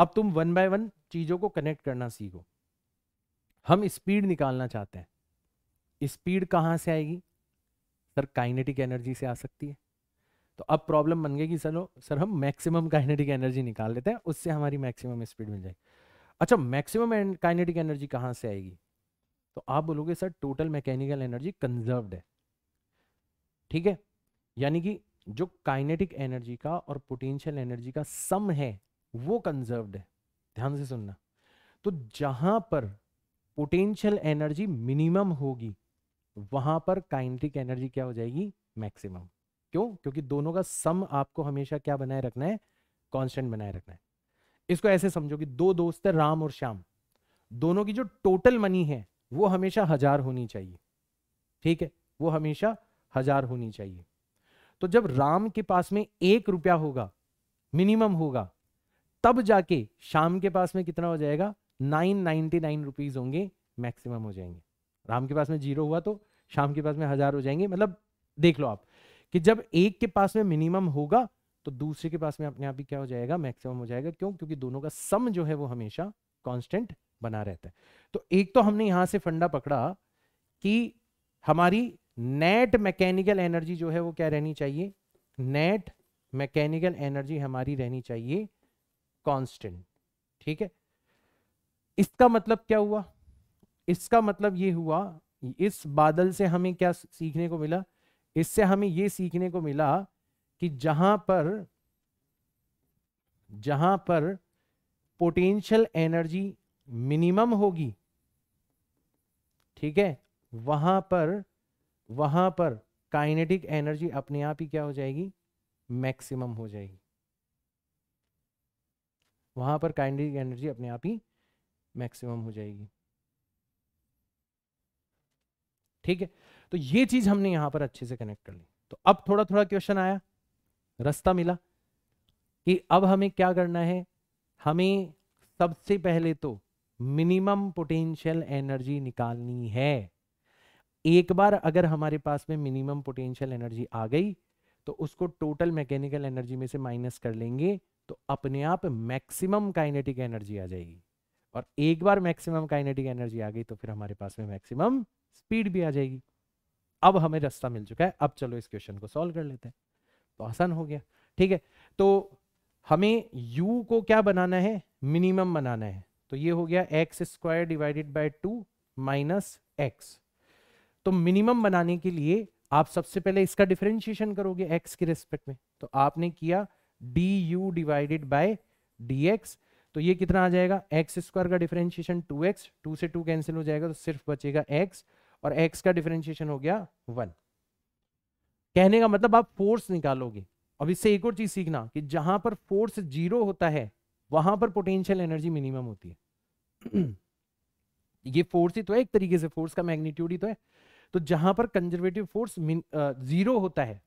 अब तुम वन बाय वन चीजों को कनेक्ट करना सीखो हम स्पीड निकालना चाहते हैं स्पीड कहां से आएगी सर काइनेटिक एनर्जी से आ सकती है तो अब प्रॉब्लम बन गई कि सर सर हम मैक्सिमम काइनेटिक एनर्जी निकाल लेते हैं उससे हमारी मैक्सिमम स्पीड मिल जाएगी अच्छा मैक्सिमम काइनेटिक एनर्जी कहां से आएगी तो आप बोलोगे sir total mechanical energy conserve है ठीक है यानी कि जो काइनेटिक एनर्जी का और पोटेंशियल एनर्जी का सम है वो कंजर्व है ध्यान से सुनना तो जहां पर पोटेंशियल एनर्जी मिनिमम होगी वहां पर काइनेटिक एनर्जी क्या हो जाएगी मैक्सिमम क्यों क्योंकि दोनों का सम आपको हमेशा क्या बनाए रखना है कांस्टेंट बनाए रखना है इसको ऐसे समझो कि दो दोस्त है राम और श्याम दोनों की जो टोटल मनी है वो हमेशा हजार होनी चाहिए ठीक है वो हमेशा हजार होनी चाहिए तो जब राम के पास में एक रुपया होगा मिनिमम होगा तब जाके शाम के पास में कितना हो जाएगा नाइन नाइनटी नाइन रुपीज होंगे मैक्सिमम हो जाएंगे राम के पास में जीरो हुआ तो शाम के पास में हजार हो जाएंगे मतलब देख लो आप कि जब एक के पास में मिनिमम होगा तो दूसरे के पास में अपने आप ही क्या हो जाएगा मैक्सिमम हो जाएगा क्यों क्योंकि दोनों का सम जो है वो हमेशा कांस्टेंट बना रहता है तो एक तो हमने यहां से फंडा पकड़ा कि हमारी नेट मैकेनिकल एनर्जी जो है वो क्या रहनी चाहिए नेट मैकेनिकल एनर्जी हमारी रहनी चाहिए कांस्टेंट ठीक है इसका मतलब क्या हुआ इसका मतलब ये हुआ इस बादल से हमें क्या सीखने को मिला इससे हमें ये सीखने को मिला कि जहां पर जहां पर पोटेंशियल एनर्जी मिनिमम होगी ठीक है वहां पर वहां पर काइनेटिक एनर्जी अपने आप ही क्या हो जाएगी मैक्सिमम हो जाएगी वहां पर काइनेटिक एनर्जी अपने आप ही मैक्सिमम हो जाएगी ठीक है तो ये चीज हमने यहां पर अच्छे से कनेक्ट कर ली तो अब थोड़ा थोड़ा क्वेश्चन आया रास्ता मिला कि अब हमें क्या करना है हमें सबसे पहले तो मिनिमम पोटेंशियल एनर्जी निकालनी है एक बार अगर हमारे पास में मिनिमम पोटेंशियल एनर्जी आ गई तो उसको टोटल मैकेनिकल एनर्जी में से माइनस कर लेंगे तो अपने आप मैक्सिमम काइनेटिक एनर्जी आ जाएगी और एक बार मैक्सिमम काइनेटिक एनर्जी आ गई तो फिर हमारे पास में मैक्सिमम स्पीड भी आ जाएगी अब हमें रास्ता मिल चुका है अब चलो इस क्वेश्चन को सॉल्व कर लेते हैं तो आसान हो गया ठीक है तो हमें यू को क्या बनाना है मिनिमम बनाना है तो ये हो गया x square divided by two minus x तो मिनिमम बनाने के लिए आप सबसे पहले इसका डिफरेंशिएशन करोगे एक्स के रेस्पेक्ट में तो आपने किया d u divided by D x तो ये कितना आ जाएगा एक्स स्क्वायर का डिफरेंशिएशन टू एक्स टू से टू कैंसिल हो जाएगा तो सिर्फ बचेगा एक्स और एक्स का डिफरेंशिएशन हो गया वन कहने का मतलब आप फोर्स निकालोगे अब इससे एक और चीज सीखना कि जहां पर फोर्स जीरो होता है वहां पर पोटेंशियल एनर्जी मिनिमम होती है ये फोर्स ही तो है एक तरीके से फोर्स का मैग्नीट्यूड ही तो है तो जहां पर कंजर्वेटिव फोर्स जीरो होता है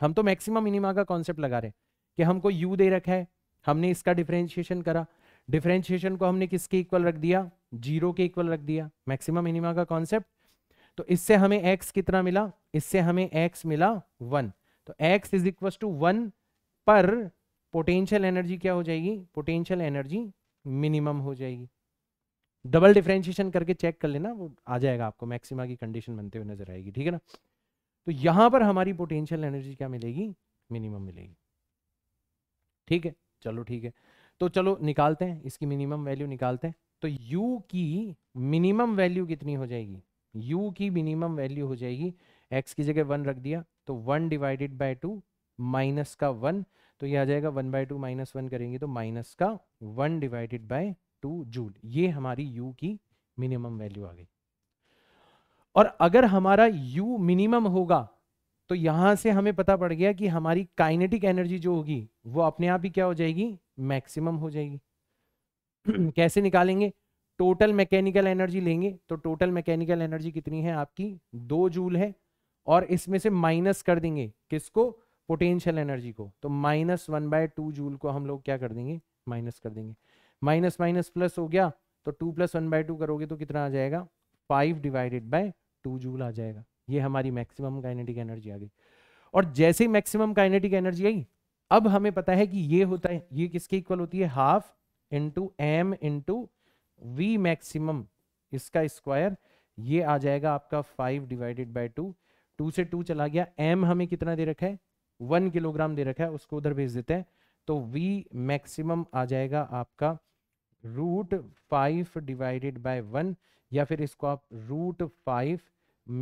हम तो मैक्सिमम मिनिमा का कॉन्सेप्ट लगा रहे हैं कि हमको यू दे रखा है हमने इसका डिफरेंशिएशन करा डिफरेंशिएशन को हमने किसके इक्वल रख दिया जीरो के इक्वल रख दिया मैक्सिमम मिनिमा का कॉन्सेप्ट तो इससे हमें एक्स कितना मिला इससे हमें एक्स मिला वन तो x is equal to one पर पोटेंशियल एनर्जी क्या हो जाएगी पोटेंशियल एनर्जी मिनिमम हो जाएगी डबल डिफ्रेंशिएशन करके चेक कर लेना वो आ जाएगा आपको मैक्सिमा की कंडीशन बनते हुए नजर आएगी ठीक है ना तो यहां पर हमारी पोटेंशियल एनर्जी क्या मिलेगी मिनिमम मिलेगी ठीक है चलो ठीक है तो चलो निकालते हैं इसकी मिनिमम वैल्यू निकालते हैं तो u की मिनिमम वैल्यू कितनी हो जाएगी u की मिनिमम वैल्यू हो जाएगी x की जगह वन रख दिया तो one divided by two minus का वन तो ये आ जाएगा one by two minus one करेंगे तो माइनस का one divided by two joule ये हमारी u की मिनिमम वैल्यू आ गई और अगर हमारा u मिनिमम होगा तो यहां से हमें पता पड़ गया कि हमारी काइनेटिक एनर्जी जो होगी वो अपने आप ही क्या हो जाएगी मैक्सिमम हो जाएगी कैसे निकालेंगे टोटल मैकेनिकल एनर्जी लेंगे तो टोटल मैकेनिकल एनर्जी कितनी है आपकी दो जूल है और इसमें से माइनस कर देंगे किसको पोटेंशियल एनर्जी को तो minus one by two joule को हम लोग क्या कर देंगे माइनस कर देंगे माइनस माइनस प्लस हो गया तो two plus one by two करोगे तो कितना आ जाएगा five divided by two joule आ जाएगा ये हमारी मैक्सिमम काइनेटिक एनर्जी आ गई और जैसे ही मैक्सिमम काइनेटिक एनर्जी आई अब हमें पता है कि ये होता है ये किसके इक्वल होती है half into m into v maximum इसका स्क्वायर ये आ जाएगा आपका five divided by two two से टू चला गया एम हमें कितना दे रखा है वन किलोग्राम दे रखा है उसको उधर भेज देते हैं तो वी मैक्सिमम आ जाएगा आपका root five divided by one या फिर इसको आप root five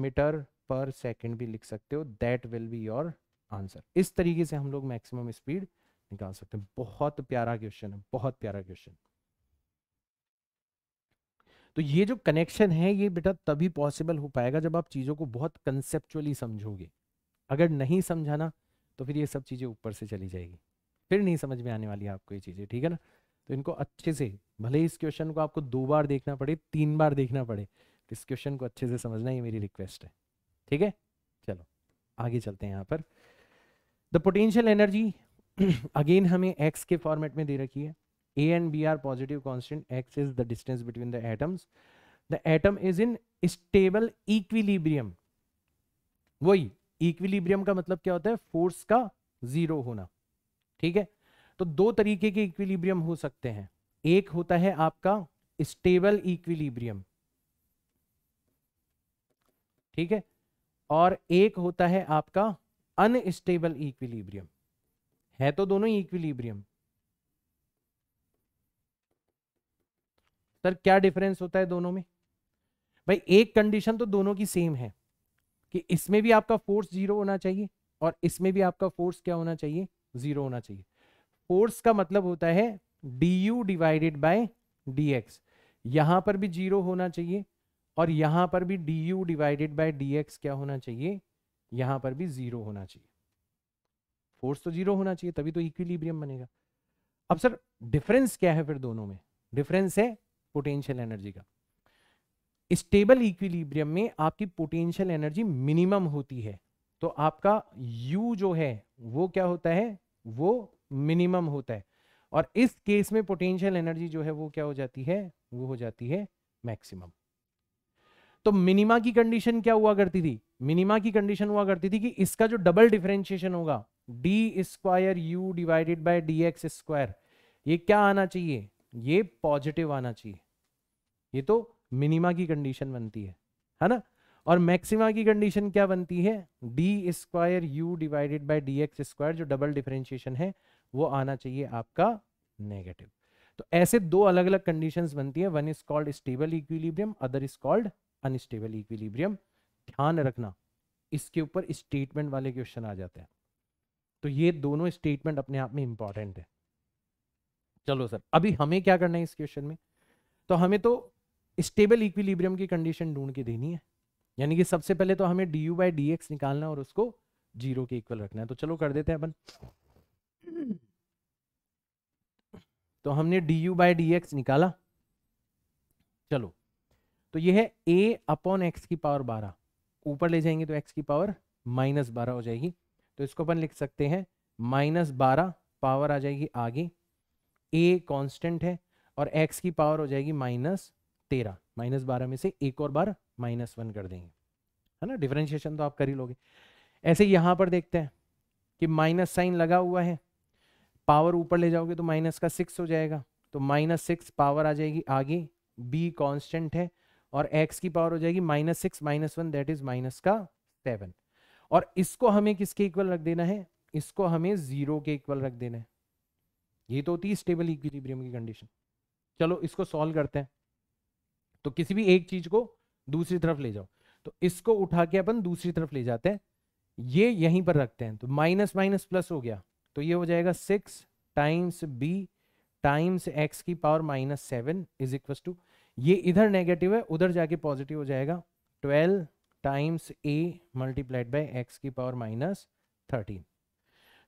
metre per second भी लिख सकते हो that will be your answer इस तरीके से हम लोग मैक्सिमम स्पीड निकाल सकते हैं बहुत प्यारा क्वेश्चन है बहुत प्यारा क्वेश्चन तो ये जो कनेक्शन है ये बेटा तभी पॉसिबल हो पाएगा जब आप चीज़ों को बहुत कंसेप्चुअली समझोगे अगर नहीं समझाना तो फिर ये सब चीज़ें ऊपर से चली जाएगी फिर नहीं समझ में आने वाली आपको ये चीज़ें ठीक है ना तो इनको अच्छे से भले ही इस क्वेश्चन को आपको दो बार देखना पड़े तीन बार देखना पड़े तो इस क्वेश्चन को अच्छे से समझना ये मेरी रिक्वेस्ट है ठीक है चलो आगे चलते हैं यहाँ पर द पोटेंशियल एनर्जी अगेन हमें एक्स के फॉर्मेट में दे रखी है a and b are positive constant x is the distance between the atoms the atom is in stable equilibrium वही इक्विलिब्रियम का मतलब क्या होता है फोर्स का जीरो होना ठीक है तो दो तरीके के इक्विलिब्रियम हो सकते हैं एक होता है आपका स्टेबल इक्विलिब्रियम ठीक है और एक होता है आपका अनस्टेबल इक्विलिब्रियम है तो दोनों ही इक्विलिब्रियम सर क्या डिफरेंस होता है दोनों में भाई एक कंडीशन तो दोनों की सेम है कि इसमें भी आपका फोर्स जीरो होना चाहिए और इसमें भी आपका फोर्स क्या होना चाहिए जीरो होना चाहिए फोर्स का मतलब होता है d u divided by D x यहां पर भी जीरो होना चाहिए और यहां पर भी d u divided by D x क्या होना चाहिए यहां पर भी जीरो होना चाहिए फोर्स तो जीरो होना चाहिए तभी तो इक्विलिब्रियम बनेगा अब सर डिफरेंस क्या है फिर दोनों में डिफरेंस है पोटेंशियल एनर्जी का स्टेबल इक्विलिब्रियम में आपकी पोटेंशियल एनर्जी मिनिमम होती है तो आपका U जो है वो क्या होता है वो मिनिमम होता है और इस केस में पोटेंशियल एनर्जी जो है वो क्या हो जाती है वो हो जाती है मैक्सिमम तो मिनिमा की कंडीशन क्या हुआ करती थी मिनिमा की कंडीशन हुआ करती थी कि इसका जो डबल डिफरेंशिएशन होगा d square u divided by D x square ये क्या आना चाहिए ये पॉजिटिव आना चाहिए ये तो मिनिमा की कंडीशन बनती है है ना और मैक्सिमा की कंडीशन क्या बनती है d square u divided by D x square जो डबल डिफरेंशिएशन है वो आना चाहिए आपका नेगेटिव तो ऐसे दो अलग अलग कंडीशन बनती है one is called stable equilibrium other is called unstable equilibrium ध्यान रखना इसके ऊपर स्टेटमेंट वाले क्वेश्चन आ जाते हैं तो ये दोनों स्टेटमेंट अपने आप में इंपॉर्टेंट है चलो सर अभी हमें क्या करना है इस क्वेश्चन में तो हमें तो स्टेबल इक्विलिब्रियम की कंडीशन ढूंढ के देनी है यानी कि सबसे पहले तो हमें d u by D x निकालना है और उसको जीरो के इक्वल रखना है तो चलो कर देते हैं अपन तो हमने d u by D x निकाला चलो तो ये है ए अपॉन एक्स की पावर बारह ऊपर ले जाएंगे तो एक्स की पावर माइनस बारह हो जाएगी तो इसको अपन लिख सकते हैं माइनस बारह पावर आ जाएगी आगे ए कांस्टेंट है और एक्स की पावर हो जाएगी माइनस तेरह माइनस बारह में से एक और बार माइनस वन कर देंगे है ना डिफरेंशिएशन तो आप कर ही लोगे ऐसे यहां पर देखते हैं कि माइनस साइन लगा हुआ है पावर ऊपर ले जाओगे तो माइनस का सिक्स हो जाएगा तो माइनस सिक्स पावर आ जाएगी आगे बी कॉन्स्टेंट है और एक्स की पावर हो जाएगी minus six minus one that is minus का सेवन और इसको हमें किसके इक्वल रख देना है इसको हमें जीरो के इक्वल रख देना है ये तो होती है स्टेबल इक्विलिब्रियम की कंडीशन चलो इसको सॉल्व करते हैं तो किसी भी एक चीज को दूसरी तरफ ले जाओ तो इसको उठा के अपन दूसरी तरफ ले जाते हैं ये यहीं पर रखते हैं तो माइनस माइनस प्लस हो गया तो ये हो जाएगा six times b times x की power minus seven is equal to ये इधर नेगेटिव है उधर जाके पॉजिटिव हो जाएगा twelve times a multiplied by x की पावर माइनस थर्टीन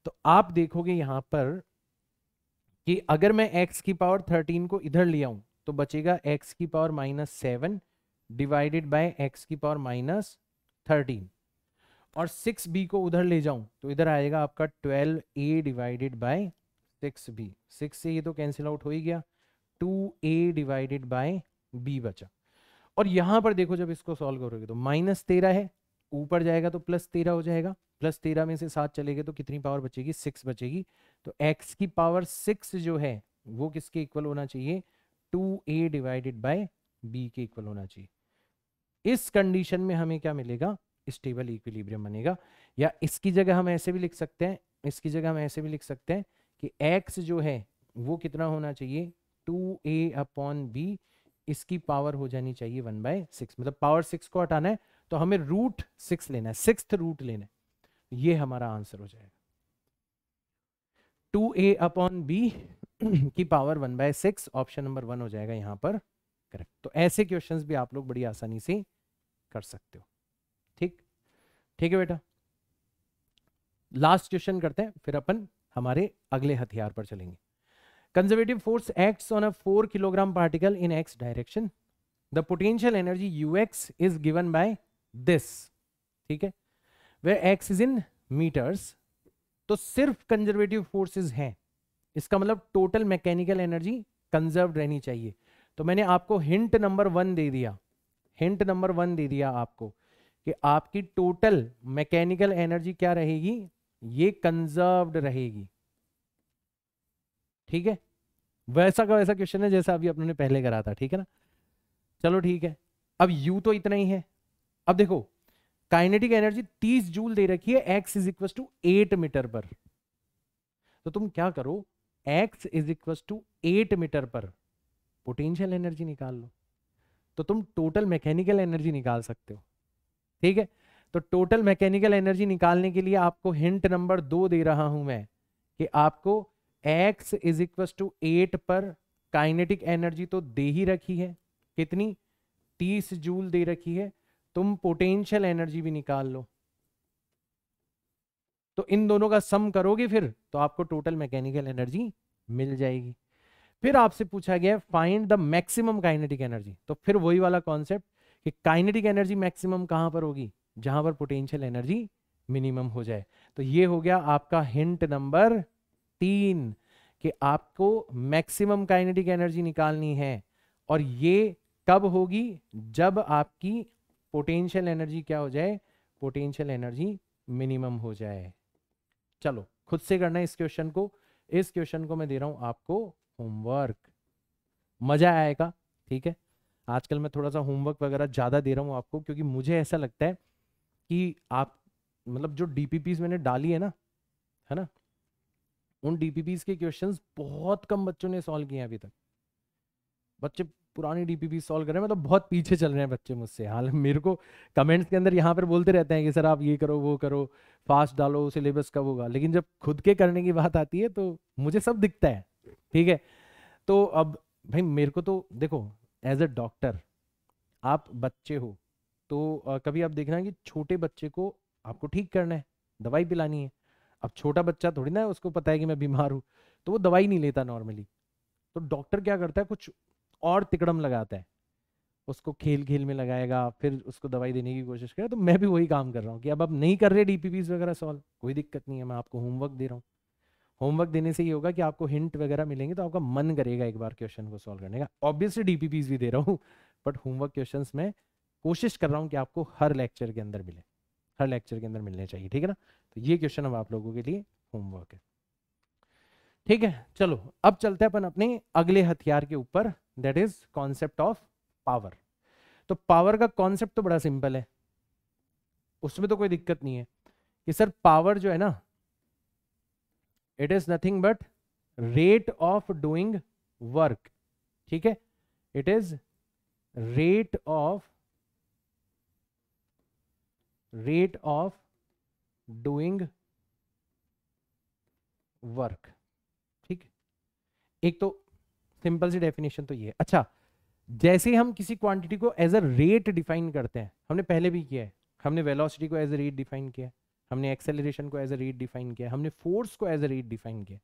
तो आप देखोगे यहां पर कि अगर मैं एक्स की पावर थर्टीन को इधर ले आऊं तो बचेगा एक्स की power minus seven divided by x की पावर माइनस थर्टीन और सिक्स बी को उधर ले जाऊं तो इधर आएगा आपका twelve a divided by six b six से ये तो कैंसिल आउट हो ही गया two a divided by b बचा और यहां पर देखो जब इसको सॉल्व करोगे तो माइनस तेरह है ऊपर जाएगा तो प्लस तेरह हो जाएगा प्लस तेरह में से सात चलेगा तो कितनी पावर बचेगी सिक्स बचेगी तो एक्स की पावर सिक्स जो है वो किसके इक्वल होना चाहिए two a divided by b के इक्वल होना चाहिए इस कंडीशन में हमें क्या मिलेगा स्टेबल इक्विलिब्रियम बनेगा या इसकी जगह हम ऐसे भी लिख सकते हैं इसकी जगह हम ऐसे भी लिख सकते हैं कि एक्स जो है वो कितना होना चाहिए टू ए अपॉन बी इसकी पावर हो जानी चाहिए वन बाय सिक्स मतलब पावर सिक्स को हटाना है तो हमें रूट सिक्स लेना है सिक्स रूट लेना है ये हमारा आंसर हो जाएगा टू ए अपॉन बी की power one by six option number one हो जाएगा यहाँ पर करेक्ट तो ऐसे क्वेश्चंस भी आप लोग बड़ी आसानी से कर सकते हो ठीक ठीक है बेटा लास्ट क्वेश्चन करते हैं फिर अपन हमारे अगले हथियार पर चलेंगे conservative force act on a four kilogram particle in x direction the potential energy u x is given by this ठीक है where x is in metres तो सिर्फ कंजर्वेटिव फोर्सेज हैं इसका मतलब टोटल मैकेनिकल एनर्जी कंजर्व रहनी चाहिए तो मैंने आपको हिंट नंबर वन दे दिया हिंट नंबर वन दे दिया आपको कि आपकी टोटल मैकेनिकल एनर्जी क्या रहेगी ये कंजर्व्ड रहेगी ठीक है वैसा का वैसा क्वेश्चन है जैसा अभी अपने पहले करा था ठीक है ना चलो ठीक है अब यू तो इतना ही है अब देखो काइनेटिक एनर्जी 30 जूल दे रखी है X is equal to eight metre पर तो तुम क्या करो X is equal to eight metre पर पोटेंशियल एनर्जी निकाल लो तो तुम टोटल मैकेनिकल एनर्जी निकाल सकते हो ठीक है तो टोटल मैकेनिकल एनर्जी निकालने के लिए आपको हिंट नंबर दो दे रहा हूं मैं कि आपको X is equal to eight पर काइनेटिक एनर्जी तो दे ही रखी है कितनी 30 जूल दे रखी है तुम पोटेंशियल एनर्जी भी निकाल लो तो इन दोनों का सम करोगे फिर तो आपको टोटल मैकेनिकल एनर्जी मिल जाएगी फिर आपसे पूछा गया find the maximum kinetic energy तो फिर वही वाला कॉन्सेप्ट कि काइनेटिक एनर्जी मैक्सिमम कहां पर होगी जहां पर पोटेंशियल एनर्जी मिनिमम हो जाए तो ये हो गया आपका हिंट नंबर तीन कि आपको मैक्सिमम काइनेटिक एनर्जी निकालनी है और ये कब होगी जब आपकी पोटेंशियल एनर्जी क्या हो जाए पोटेंशियल एनर्जी मिनिमम हो जाए चलो खुद से करना है इस क्वेश्चन को इस क्वेश्चन को मैं दे रहा हूं आपको होमवर्क मजा आएगा ठीक है आजकल मैं थोड़ा सा होमवर्क वगैरह ज्यादा दे रहा हूँ आपको क्योंकि मुझे ऐसा लगता है कि आप मतलब जो डीपीपीज मैंने डाली है ना है ना उन डीपीपीज के क्वेश्चंस बहुत कम बच्चों ने सॉल्व किए हैं अभी तक बच्चे पुरानी डीपीपी सॉल्व कर रहे हैं मतलब बहुत पीछे चल रहे हैं बच्चे मुझसे हाल मेरे को कमेंट्स के अंदर यहाँ पर बोलते रहते हैं कि सर आप ये करो वो करो फास्ट डालो सिलेबस कब होगा लेकिन जब खुद के करने की बात आती है तो मुझे सब दिखता है ठीक है तो अब भाई मेरे को तो देखो एज अ डॉक्टर आप बच्चे हो तो आ, कभी आप देखना कि छोटे बच्चे को आपको ठीक करना है दवाई पिलानी है अब छोटा बच्चा थोड़ी ना उसको पता है कि मैं बीमार हूँ तो वो दवाई नहीं लेता नॉर्मली तो डॉक्टर क्या करता है कुछ और तिकड़म लगाता है उसको खेल खेल में लगाएगा फिर उसको दवाई देने की कोशिश करेगा तो मैं भी वही काम कर रहा हूँ कि अब अब नहीं कर रहे डीपीपीज वगैरह सॉल्व कोई दिक्कत नहीं है मैं आपको होमवर्क दे रहा हूँ होमवर्क देने से ये होगा कि आपको हिंट वगैरह मिलेंगे तो आपका मन करेगा एक बार क्वेश्चन को सॉल्व करने का ऑब्वियसली डीपीपीज भी दे रहा हूँ बट होमवर्क क्वेश्चन में कोशिश कर रहा हूँ कि आपको हर लेक्चर के अंदर मिले हर लेक्चर के अंदर मिलने चाहिए ठीक है ना तो ये क्वेश्चन अब आप लोगों के लिए होमवर्क है ठीक है चलो अब चलते हैं अपन अपने अगले हथियार के ऊपर that is concept of power तो पावर का कॉन्सेप्ट तो बड़ा सिंपल है उसमें तो कोई दिक्कत नहीं है कि सर पावर जो है ना it is nothing but rate of doing work ठीक है it is rate of rate of doing work एक तो सिंपल सी डेफिनेशन तो ये है अच्छा जैसे हम किसी क्वांटिटी को एज अ रेट डिफाइन करते हैं हमने पहले भी किया है हमने वेलोसिटी को एज अ रेट डिफाइन किया हमने एक्सेलरेशन को एज अ रेट डिफाइन किया हमने फोर्स को एज अ रेट डिफाइन किया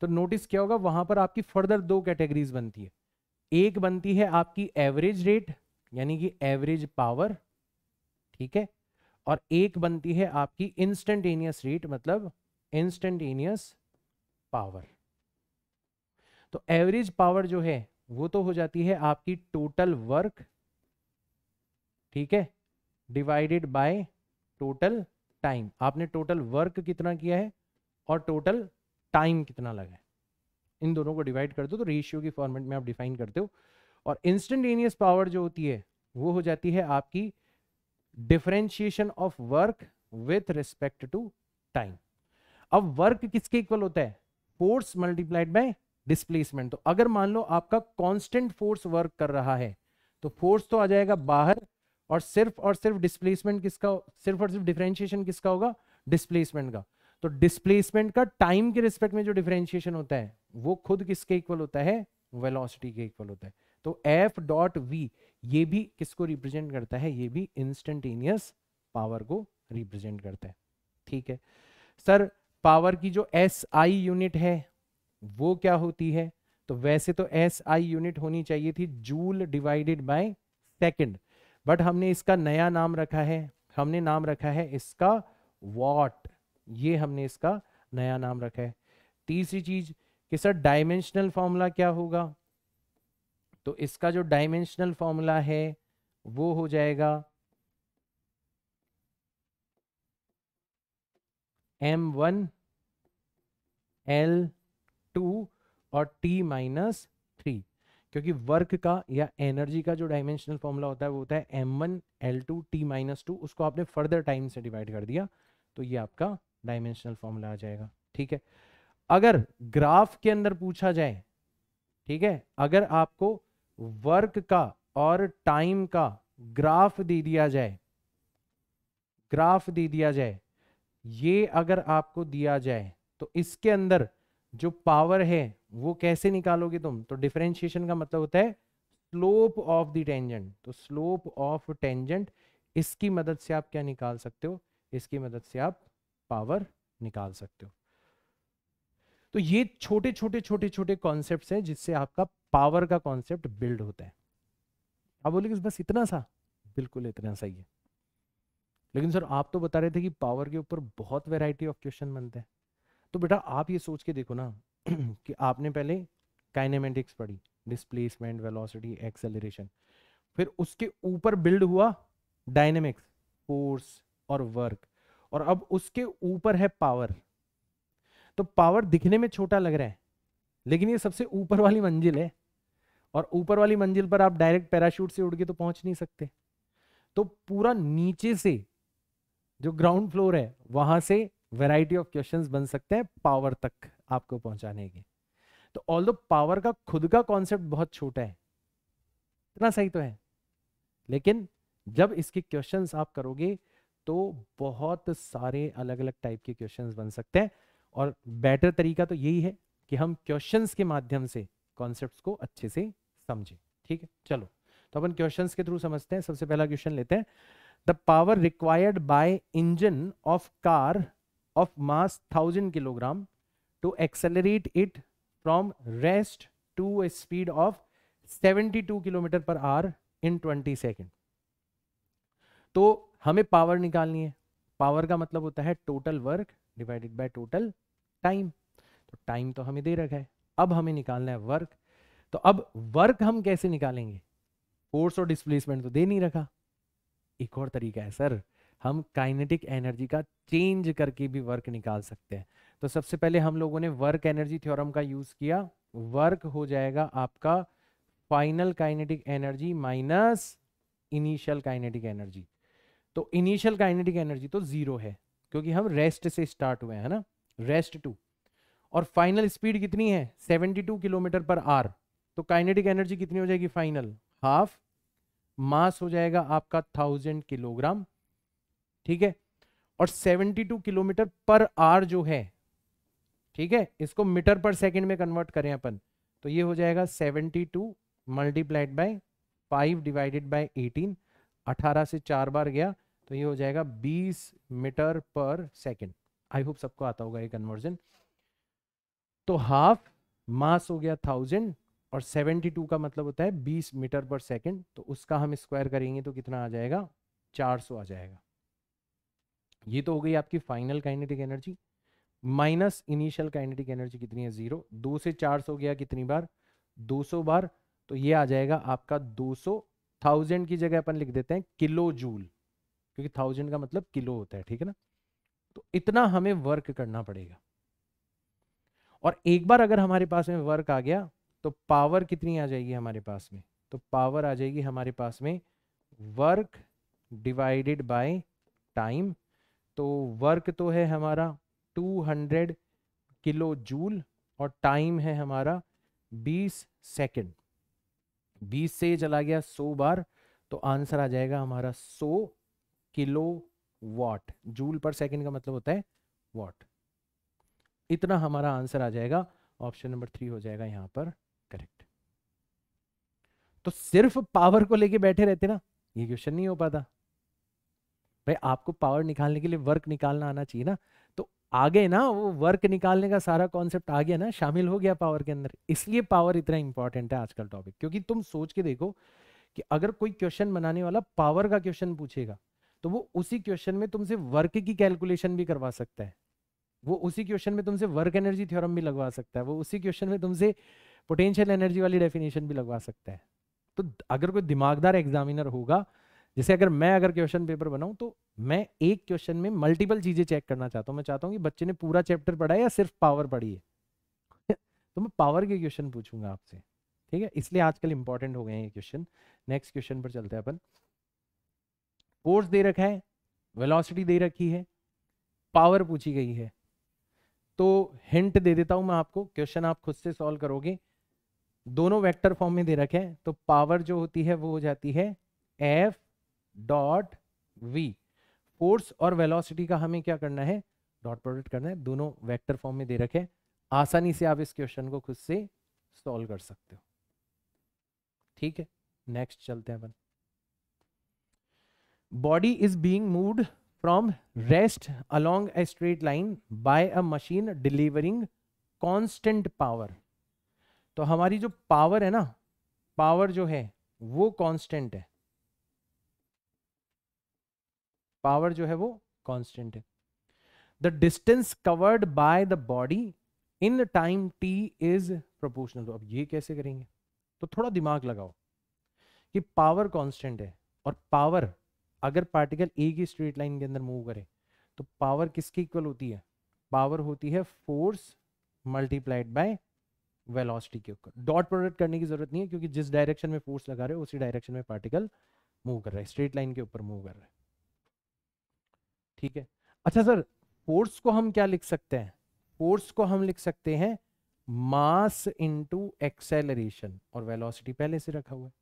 तो नोटिस क्या होगा वहां पर आपकी फर्दर दो कैटेगरीज बनती है एक बनती है आपकी एवरेज रेट यानी कि एवरेज पावर ठीक है और एक बनती है आपकी इंस्टेंटेनियस रेट मतलब इंस्टेंटेनियस पावर तो एवरेज पावर जो है वो तो हो जाती है आपकी टोटल वर्क ठीक है डिवाइडेड बाय टोटल टाइम आपने टोटल वर्क कितना किया है और टोटल टाइम कितना लगा है इन दोनों को डिवाइड कर दो तो रेशियो की फॉर्मेट में आप डिफाइन करते हो और इंस्टेंटेनियस पावर जो होती है वो हो जाती है आपकी differentiation of work with respect to time अब वर्क किसके इक्वल होता है फोर्स मल्टीप्लाइड बाय डिस्प्लेसमेंट तो अगर मान लो आपका कांस्टेंट फोर्स वर्क कर रहा है तो फोर्स तो आ जाएगा बाहर और सिर्फ और सिर्फ डिस्प्लेसमेंट किसका सिर्फ और सिर्फ डिफ्रेंशिएशन किसका होगा डिस्प्लेसमेंट का तो डिस्प्लेसमेंट का टाइम के रिस्पेक्ट में जो डिफ्रेंशिएशन होता है वो खुद किसके इक्वल होता है वेलोसिटी के इक्वल होता है तो एफ डॉट वी ये भी किसको रिप्रेजेंट करता है ये भी इंस्टेंटेनियस पावर को रिप्रेजेंट करता है ठीक है सर पावर की जो एस आई यूनिट है वो क्या होती है तो वैसे तो एस आई यूनिट होनी चाहिए थी joule divided by second but हमने इसका नया नाम रखा है हमने नाम रखा है इसका वॉट ये हमने इसका नया नाम रखा है तीसरी चीज कि सर डायमेंशनल फॉर्मूला क्या होगा तो इसका जो डायमेंशनल फॉर्मूला है वो हो जाएगा एम वन एल टू और टी माइनस थ्री क्योंकि वर्क का या एनर्जी का जो डायमेंशनल फॉर्मूला होता है वो होता है M one L two T minus two उसको आपने फर्दर टाइम से डिवाइड कर दिया तो ये आपका डायमेंशनल फॉर्मूला आ जाएगा ठीक है अगर ग्राफ के अंदर पूछा जाए ठीक है अगर आपको वर्क का और टाइम का ग्राफ दे दिया जाए ग्राफ दे दिया जाए ये अगर आपको दिया जाए तो इसके अंदर जो पावर है वो कैसे निकालोगे तुम तो डिफ्रेंशिएशन का मतलब होता है स्लोप ऑफ द टेंजेंट तो स्लोप ऑफ टेंजेंट इसकी मदद से आप क्या निकाल सकते हो इसकी मदद से आप पावर निकाल सकते हो तो ये छोटे छोटे छोटे छोटे कॉन्सेप्ट हैं जिससे आपका पावर का कॉन्सेप्ट बिल्ड होता है आप बोले बस इतना सा बिल्कुल इतना सा ही है लेकिन सर आप तो बता रहे थे कि पावर के ऊपर बहुत वेराइटी ऑफ क्वेश्चन बनते हैं तो बेटा आप ये सोच के देखो ना कि आपने पहले काइनेमेटिक्स पढ़ी डिस्प्लेसमेंट वेलोसिटी एक्सेलरेशन फिर उसके ऊपर बिल्ड हुआ डायनेमिक्स फोर्स और वर्क और अब उसके ऊपर है पावर तो पावर दिखने में छोटा लग रहा है लेकिन ये सबसे ऊपर वाली मंजिल है और ऊपर वाली मंजिल पर आप डायरेक्ट पैराशूट से उड़ के तो पहुंच नहीं सकते तो पूरा नीचे से जो ग्राउंड फ्लोर है वहां से वैरायटी ऑफ क्वेश्चंस बन सकते हैं पावर तक आपको पहुंचाने के तो ऑल पावर का खुद का कॉन्सेप्ट बहुत छोटा है इतना सही तो है लेकिन जब इसके क्वेश्चंस आप करोगे तो बहुत सारे अलग अलग टाइप के क्वेश्चंस बन सकते हैं और बेटर तरीका तो यही है कि हम क्वेश्चंस के माध्यम से कॉन्सेप्ट को अच्छे से समझें ठीक है चलो तो अपन क्वेश्चंस के थ्रू समझते हैं सबसे पहला क्वेश्चन लेते हैं the power required by engine of car of mass 1000 kilogram to accelerate it from rest to a speed of 72 kilometre per hour in 20 second तो हमें पावर निकालनी है पावर का मतलब होता है total work divided by total time तो time तो हमें दे रखा है अब हमें निकालना है वर्क तो अब वर्क हम कैसे निकालेंगे फोर्स और डिस्प्लेसमेंट तो दे नहीं रखा एक और तरीका है सर हम काइनेटिक एनर्जी का चेंज करके भी वर्क निकाल सकते हैं तो सबसे पहले हम लोगों ने वर्क एनर्जी थ्योरम का यूज किया वर्क हो जाएगा आपका final kinetic energy minus initial kinetic energy तो इनिशियल काइनेटिक एनर्जी तो जीरो है क्योंकि हम रेस्ट से स्टार्ट हुए हैं ना रेस्ट टू और फाइनल स्पीड कितनी है 72 किलोमीटर पर आर तो काइनेटिक एनर्जी कितनी हो जाएगी फाइनल हाफ मास हो जाएगा आपका थाउजेंड किलोग्राम ठीक है और 72 किलोमीटर पर आर जो है ठीक है इसको मीटर पर सेकंड में कन्वर्ट करें अपन तो ये हो जाएगा 72 to multiplied by five divided by eighteen अठारह से चार बार गया तो ये हो जाएगा 20 metre per second I hope सबको आता होगा ये कन्वर्जन तो हाफ मास हो गया थाउजेंड और 72 का मतलब होता है 20 मीटर पर सेकंड तो उसका हम स्क्वायर करेंगे तो कितना आ जाएगा 400 आ जाएगा ये तो हो गई आपकी final kinetic energy minus initial kinetic energy कितनी है जीरो दो से चार सौ गया कितनी बार दो सौ बार तो ये आ जाएगा आपका दो सौ थाउजेंड की जगह अपन लिख देते हैं किलो जूल क्योंकि थाउजेंड का मतलब किलो होता है ठीक है ना तो इतना हमें वर्क करना पड़ेगा और एक बार अगर हमारे पास में वर्क आ गया तो पावर कितनी आ जाएगी हमारे पास में तो पावर आ जाएगी हमारे पास में वर्क डिवाइडेड बाय टाइम तो वर्क तो है हमारा 200 किलो जूल और टाइम है हमारा 20 सेकंड 20 से चला गया 100 बार तो आंसर आ जाएगा हमारा 100 kilowatt joule per second का मतलब होता है वॉट इतना हमारा आंसर आ जाएगा ऑप्शन नंबर थ्री हो जाएगा यहां पर करेक्ट तो सिर्फ पावर को लेके बैठे रहते ना ये क्वेश्चन नहीं हो पाता भाई आपको पावर निकालने के लिए वर्क निकालना आना चाहिए ना तो आगे ना वो वर्क निकालने का सारा कॉन्सेप्ट आ गया ना शामिल हो गया पावर के अंदर इसलिए पावर इतना इंपॉर्टेंट है आजकल टॉपिक क्योंकि तुम सोच के देखो कि अगर कोई क्वेश्चन बनाने वाला पावर का क्वेश्चन पूछेगा तो वो उसी क्वेश्चन में तुमसे वर्क की कैलकुलेशन भी करवा सकता है वो उसी क्वेश्चन में तुमसे वर्क एनर्जी थ्योरम भी लगवा सकता है वो उसी क्वेश्चन में तुमसे पोटेंशियल एनर्जी वाली डेफिनेशन भी लगवा सकता है तो अगर कोई दिमागदार एग्जामिनर होगा जैसे अगर मैं अगर क्वेश्चन पेपर बनाऊं तो मैं एक क्वेश्चन में मल्टीपल चीजें चेक करना चाहता हूं मैं चाहता हूं कि बच्चे ने पूरा चैप्टर पढ़ा है या सिर्फ पावर पढ़ी है तो मैं पावर के क्वेश्चन पूछूंगा आपसे ठीक है इसलिए आजकल इंपॉर्टेंट हो गए हैं ये क्वेश्चन नेक्स्ट क्वेश्चन पर चलते हैं अपन फोर्स दे रखा है वेलोसिटी दे रखी है पावर पूछी गई है तो हिंट दे देता हूं मैं आपको क्वेश्चन आप खुद से सॉल्व करोगे दोनों वेक्टर फॉर्म में दे रखे हैं तो पावर जो होती है वो हो जाती है एफ डॉट वी फोर्स और वेलोसिटी का हमें क्या करना है डॉट प्रोडक्ट करना है दोनों वेक्टर फॉर्म में दे रखे आसानी से आप इस क्वेश्चन को खुद से सॉल्व कर सकते हो ठीक है नेक्स्ट चलते हैं अपन body is being moved from rest along a straight line by a machine delivering constant power तो हमारी जो पावर है ना पावर जो है वो कांस्टेंट है पावर जो है वो कॉन्स्टेंट है the distance covered by the body in time T is proportional तो अब ये कैसे करेंगे तो थोड़ा दिमाग लगाओ कि पावर कॉन्स्टेंट है और पावर अगर पार्टिकल ए की स्ट्रेट लाइन के अंदर मूव करे तो पावर किसके इक्वल होती है पावर होती है फोर्स मल्टीप्लाइड बाय वेलोसिटी के ऊपर डॉट प्रोडक्ट करने की जरूरत नहीं है क्योंकि जिस डायरेक्शन में फोर्स लगा रहे हो उसी डायरेक्शन में पार्टिकल मूव कर रहा है स्ट्रेट लाइन के ऊपर मूव कर रहा है ठीक है अच्छा सर फोर्स को हम क्या लिख सकते हैं फोर्स को हम लिख सकते हैं मास इनटू एक्सेलरेशन और वेलोसिटी पहले से रखा हुआ है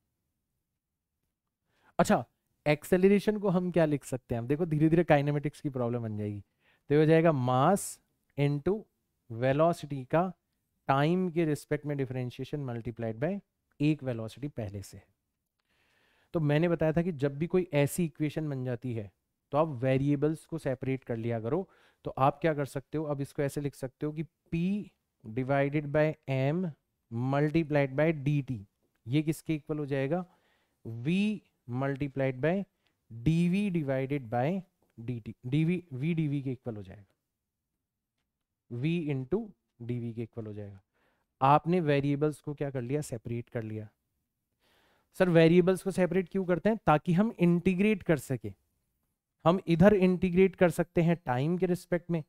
अच्छा एक्सेलरेशन को हम क्या लिख सकते हैं देखो धीरे धीरे काइनेमेटिक्स की प्रॉब्लम बन जाएगी तो हो जाएगा मास इनटू वेलोसिटी का टाइम के रिस्पेक्ट में डिफरेंशिएशन मल्टीप्लाइड बाय एक वेलोसिटी पहले से है तो मैंने बताया था कि जब भी कोई ऐसी इक्वेशन बन जाती है तो आप वेरिएबल्स को सेपरेट कर लिया करो तो आप क्या कर सकते हो अब इसको ऐसे लिख सकते हो कि p divided by m multiplied by dt ये किसके इक्वल हो जाएगा v multiplied by dv divided by dt dv v dv के इक्वल हो जाएगा v इंटू डी के इक्वल हो जाएगा आपने वेरिएबल्स को क्या कर लिया सेपरेट कर लिया सर वेरिएबल्स को सेपरेट क्यों करते हैं ताकि हम इंटीग्रेट कर सके हम इधर इंटीग्रेट कर सकते हैं टाइम के रिस्पेक्ट में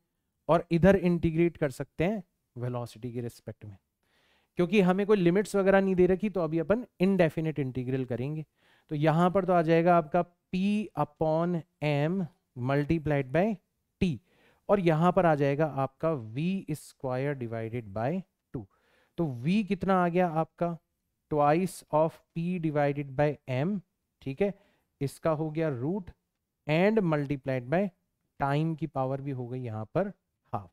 और इधर इंटीग्रेट कर सकते हैं वेलोसिटी के रिस्पेक्ट में क्योंकि हमें कोई लिमिट्स वगैरह नहीं दे रखी तो अभी अपन इनडेफिनेट इंटीग्रल करेंगे तो यहां पर तो आ जाएगा आपका p upon M multiplied by T और यहां पर आ जाएगा आपका v square divided by two तो v कितना आ गया आपका twice of p divided by m ठीक है इसका हो गया root and multiplied by time की पावर भी हो गई यहाँ पर हाफ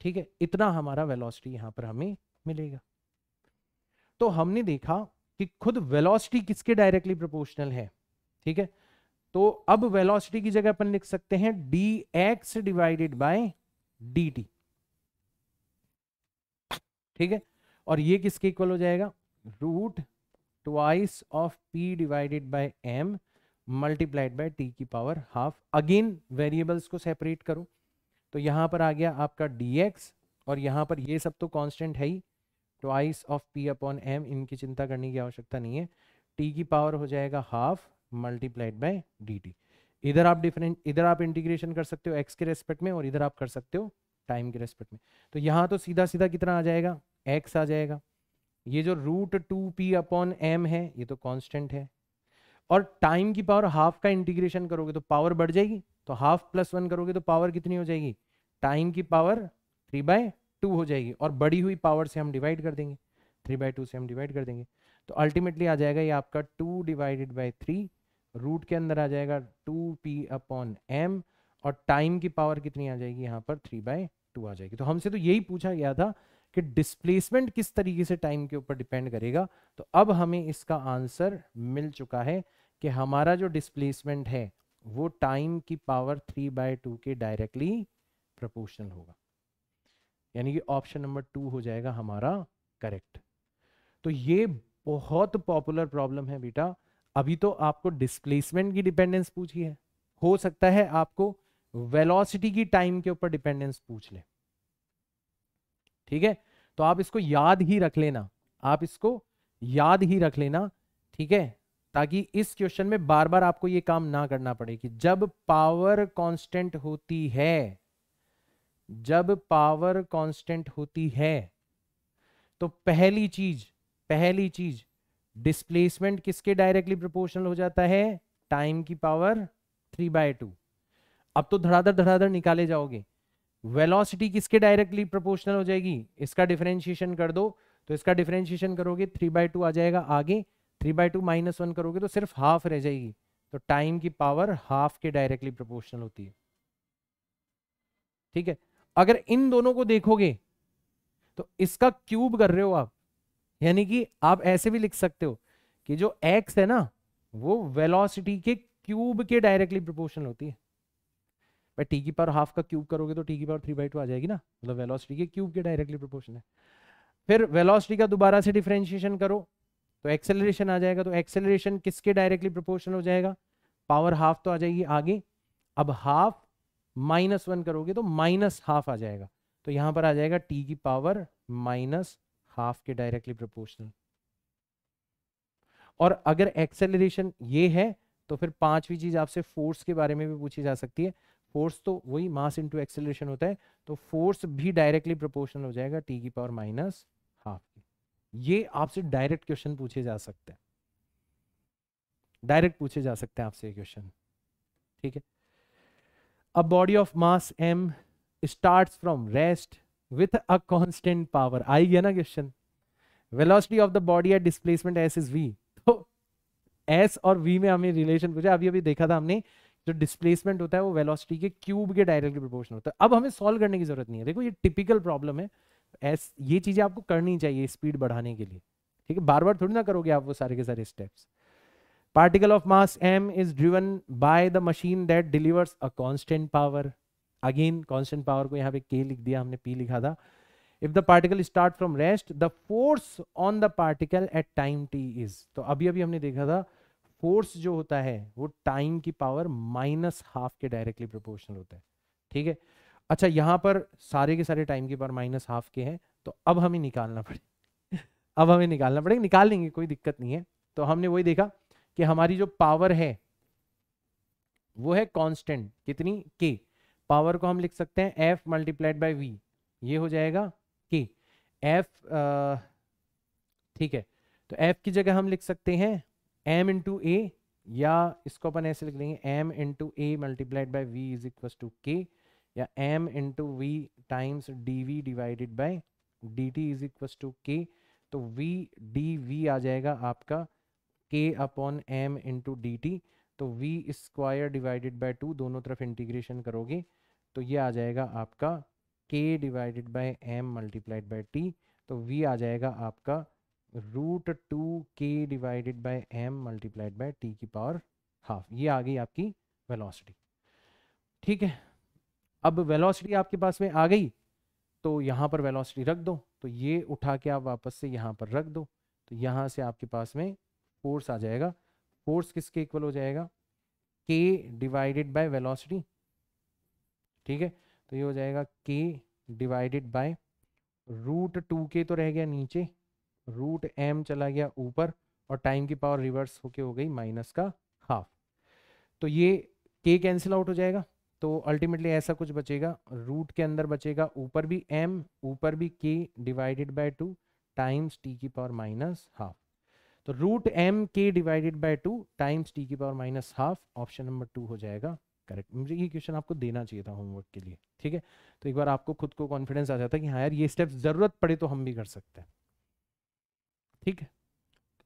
ठीक है इतना हमारा वेलोसिटी यहाँ पर हमें मिलेगा तो हमने देखा कि खुद वेलोसिटी किसके डायरेक्टली प्रोपोर्शनल है ठीक है तो अब वेलोसिटी की जगह अपन लिख सकते हैं D X divided by D T ठीक है और ये किसके इक्वल हो जाएगा root twice of P divided by M multiplied by T की पावर हाफ अगेन वेरिएबल्स को सेपरेट करो तो यहाँ पर आ गया आपका डी और यहाँ पर ये सब तो कांस्टेंट है ही twice of P upon M इनकी चिंता करने की आवश्यकता नहीं है टी की पावर हो जाएगा हाफ मल्टीप्लाइड बाय डी इधर आप डिफरेंट इधर आप इंटीग्रेशन कर सकते हो एक्स के रेस्पेक्ट में और इधर आप कर सकते हो टाइम के रेस्पेक्ट में तो यहाँ तो सीधा सीधा कितना आ जाएगा एक्स आ जाएगा ये जो root two P upon M है ये तो कॉन्स्टेंट है और टाइम की पावर हाफ का इंटीग्रेशन करोगे तो पावर बढ़ जाएगी तो हाफ प्लस वन करोगे तो पावर कितनी हो जाएगी टाइम की पावर थ्री बाय टू हो जाएगी और बड़ी हुई पावर से हम डिवाइड कर देंगे थ्री बाय टू से हम डिवाइड कर देंगे तो अल्टीमेटली आ जाएगा ये आपका two divided by three root के अंदर आ जाएगा टू पी अपॉन एम और टाइम की पावर कितनी आ जाएगी यहाँ पर थ्री बाय टू आ जाएगी तो हमसे तो यही पूछा गया था कि डिस्प्लेसमेंट किस तरीके से टाइम के ऊपर डिपेंड करेगा तो अब हमें इसका आंसर मिल चुका है कि हमारा जो डिस्प्लेसमेंट है वो टाइम की पावर थ्री बाय टू के डायरेक्टली प्रोपोर्शनल होगा यानी कि ऑप्शन नंबर टू हो जाएगा हमारा करेक्ट तो ये बहुत पॉपुलर प्रॉब्लम है बेटा अभी तो आपको डिस्प्लेसमेंट की डिपेंडेंस पूछी है हो सकता है आपको वेलोसिटी की टाइम के ऊपर डिपेंडेंस पूछ ले ठीक है तो आप इसको याद ही रख लेना आप इसको याद ही रख लेना ठीक है ताकि इस क्वेश्चन में बार बार आपको यह काम ना करना पड़े कि जब पावर कांस्टेंट होती है जब पावर कांस्टेंट होती है तो पहली चीज पहली चीज डिस्प्लेसमेंट किसके डायरेक्टली प्रोपोर्शनल हो जाता है टाइम की पावर थ्री बाय टू अब तो धड़ाधड़ धड़ाधड़ निकाले जाओगे वेलोसिटी किसके डायरेक्टली प्रोपोर्शनल हो जाएगी इसका डिफरेंशिएशन कर दो तो इसका डिफरेंशिएशन करोगे थ्री बाय टू आ जाएगा आगे three by two minus one करोगे तो सिर्फ हाफ रह जाएगी तो टाइम की पावर हाफ के डायरेक्टली प्रोपोर्शनल होती है ठीक है अगर इन दोनों को देखोगे तो इसका क्यूब कर रहे हो आप यानी कि आप ऐसे भी लिख सकते हो कि जो एक्स है ना वो वेलोसिटी के क्यूब के डायरेक्टली प्रोपोर्शनल होती है भाई टी की पावर हाफ का क्यूब करोगे तो टी की पावर थ्री बाई टू आ जाएगी ना मतलब वेलोसिटी के क्यूब के डायरेक्टली प्रोपोर्शन है फिर वेलोसिटी का दोबारा से डिफ्रेंशिएशन करो तो एक्सेलरेशन आ जाएगा तो एक्सेलरेशन किसके डायरेक्टली प्रोपोर्शन हो जाएगा पावर हाफ तो आ जाएगी आगे अब हाफ माइनस वन करोगे तो माइनस हाफ आ जाएगा तो यहां पर आ जाएगा टी की पावर माइनस हाफ के डायरेक्टली प्रोपोर्शनल और अगर एक्सेलरेशन ये है तो फिर पांचवी चीज आपसे फोर्स के बारे में भी पूछी जा सकती है फोर्स तो वही मास इंटू एक्सेलरेशन होता है तो फोर्स भी डायरेक्टली प्रोपोर्शनल हो जाएगा टी की पावर माइनस हाफ के ये आपसे डायरेक्ट क्वेश्चन पूछे जा सकते हैं डायरेक्ट पूछे जा सकते हैं आपसे क्वेश्चन ठीक है a body of mass M start from rest with a constant power आई गया ना question velocity of the body at displacement S is V तो s और वी में हमें रिलेशन पूछा अभी अभी देखा था हमने जो डिस्प्लेसमेंट होता है वो वेलोसिटी के क्यूब के डायरेक्टली प्रोपोर्शनल होता है अब हमें सॉल्व करने की जरूरत नहीं है देखो ये टिपिकल प्रॉब्लम है एस ये चीजें आपको करनी चाहिए स्पीड बढ़ाने के लिए ठीक है बार बार थोड़ी ना करोगे आप वो सारे के सारे steps particle of mass M is driven by the machine that delivers a constant power again constant power को यहाँ पे के लिख दिया हमने पी लिखा था if the particle start from rest the force on the particle at time t is तो अभी अभी हमने देखा था फोर्स जो होता है वो टाइम की पावर माइनस हाफ के डायरेक्टली प्रोपोर्शनल होता है ठीक है अच्छा यहां पर सारे के सारे टाइम की पावर माइनस हाफ के हैं तो अब हमें निकालना पड़े अब हमें निकालना पड़ेगा निकाल लेंगे कोई दिक्कत नहीं है तो हमने वही देखा कि हमारी जो पावर है वो है कॉन्स्टेंट कितनी के पावर को हम लिख सकते हैं एफ मल्टीप्लाइड बाई वी ये हो जाएगा के एफ ठीक है तो एफ की जगह हम लिख सकते हैं एम इंटू ए या इसको अपन ऐसे लिख देंगे M into A multiplied by V is equal to K या M into V times D we divided by D T is equal to K तो वी डी वी आ जाएगा आपका K upon M into D T तो V square divided by two दोनों तरफ integration करोगे तो ये आ जाएगा आपका K divided by M multiplied by T तो वी आ जाएगा आपका root two K divided by M multiplied by T की पावर हाफ ये आ गई आपकी वेलोसिटी ठीक है अब वेलोसिटी आपके पास में आ गई तो यहां पर वेलोसिटी रख दो तो ये उठा के आप वापस से यहां पर रख दो तो यहां से आपके पास में फोर्स आ जाएगा फोर्स किसके इक्वल हो जाएगा के डिवाइडेड बाय वेलोसिटी ठीक है तो ये हो जाएगा के divided by root two K तो रह गया नीचे रूट एम चला गया ऊपर और टाइम की पावर रिवर्स होके हो गई माइनस का हाफ तो ये के कैंसिल आउट हो जाएगा तो अल्टीमेटली ऐसा कुछ बचेगा रूट के अंदर बचेगा ऊपर भी एम ऊपर भी K divided by two times T की पावर माइनस हाफ तो root M K divided by two times T की power minus half option number two हो जाएगा करेक्ट मुझे ये क्वेश्चन आपको देना चाहिए था होमवर्क के लिए ठीक है तो एक बार आपको खुद को कॉन्फिडेंस आ जाता है कि हाँ यार ये स्टेप ज़रूरत पड़े तो हम भी कर सकते हैं ठीक है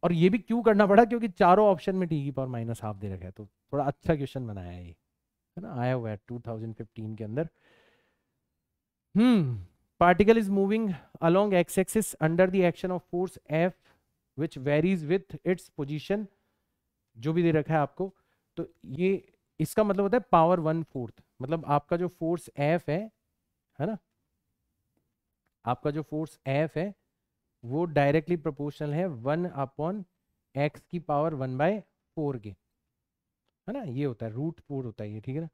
और ये भी क्यों करना पड़ा क्योंकि चारों ऑप्शन में टी e की पावर माइनस हाफ दे रखा है तो थोड़ा अच्छा क्वेश्चन बनाया है ये है ना आया हुआ है टू के अंदर hmm particle is moving along x axis under the action of force F which varies with its position जो भी दे रखा है आपको तो ये इसका मतलब होता है पावर वन फोर्थ मतलब आपका जो फोर्स एफ है है ना आपका जो फोर्स एफ है वो डायरेक्टली प्रोपोर्शनल है वन अपॉन एक्स की पावर वन बाय फोर के है ना ये होता है रूट फोर होता है ये ठीक है ना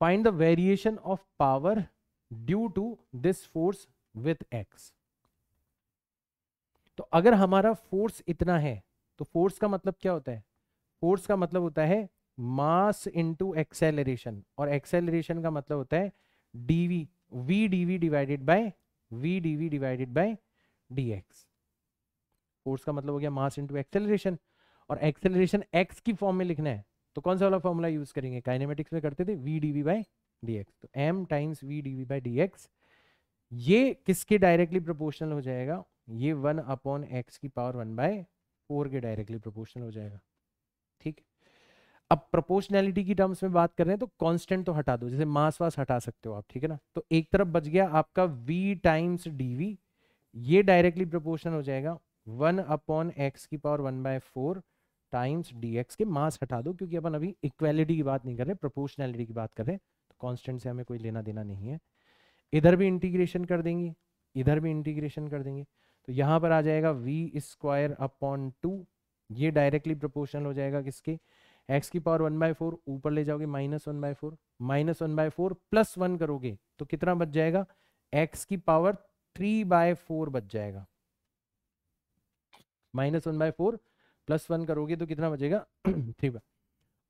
find the variation of power due to this force with X तो अगर हमारा फोर्स इतना है तो फोर्स का मतलब क्या होता है फोर्स का मतलब होता है मास इनटू एक्सेलरेशन और एक्सेलरेशन का मतलब होता है D V V D V divided by V D V divided by D X force का मतलब हो गया मास इंटू एक्सेलरेशन और एक्सेलरेशन एक्स की फॉर्म में लिखना है तो कौन सा वाला फॉर्मूला यूज करेंगे काइनेमेटिक्स में करते थे V D V by D x तो M times V D V by D X ये किसके डायरेक्टली प्रोपोर्शनल हो जाएगा ये वन अपॉन एक्स की पावर वन बाय फोर के डायरेक्टली प्रोपोर्शनल हो जाएगा ठीक अब प्रोपोर्शनैलिटी की टर्म्स में बात कर रहे हैं तो कांस्टेंट तो हटा दो जैसे मास वास हटा सकते हो आप ठीक है ना तो एक तरफ बच गया आपका वी टाइम्स डी ये डायरेक्टली प्रोपोर्शन हो जाएगा वन अपॉन एक्स की power one by four times D के मास हटा दो क्योंकि अपन अभी इक्वेलिटी की बात नहीं कर रहे प्रोपोर्शनैलिटी की बात कर रहे तो कॉन्स्टेंट से हमें कोई लेना देना नहीं है इधर भी इंटीग्रेशन कर देंगे इधर भी इंटीग्रेशन कर देंगे तो यहाँ पर आ जाएगा वी स्क्वायर अपॉन टू ये डायरेक्टली प्रोपोर्शनल हो जाएगा किसके एक्स की पावर वन बाय फोर ऊपर ले जाओगे minus one by four minus one by four plus one करोगे तो कितना बच जाएगा एक्स की पावर थ्री बाय फोर बच जाएगा minus one by four plus one करोगे तो कितना बचेगा थ्री बाय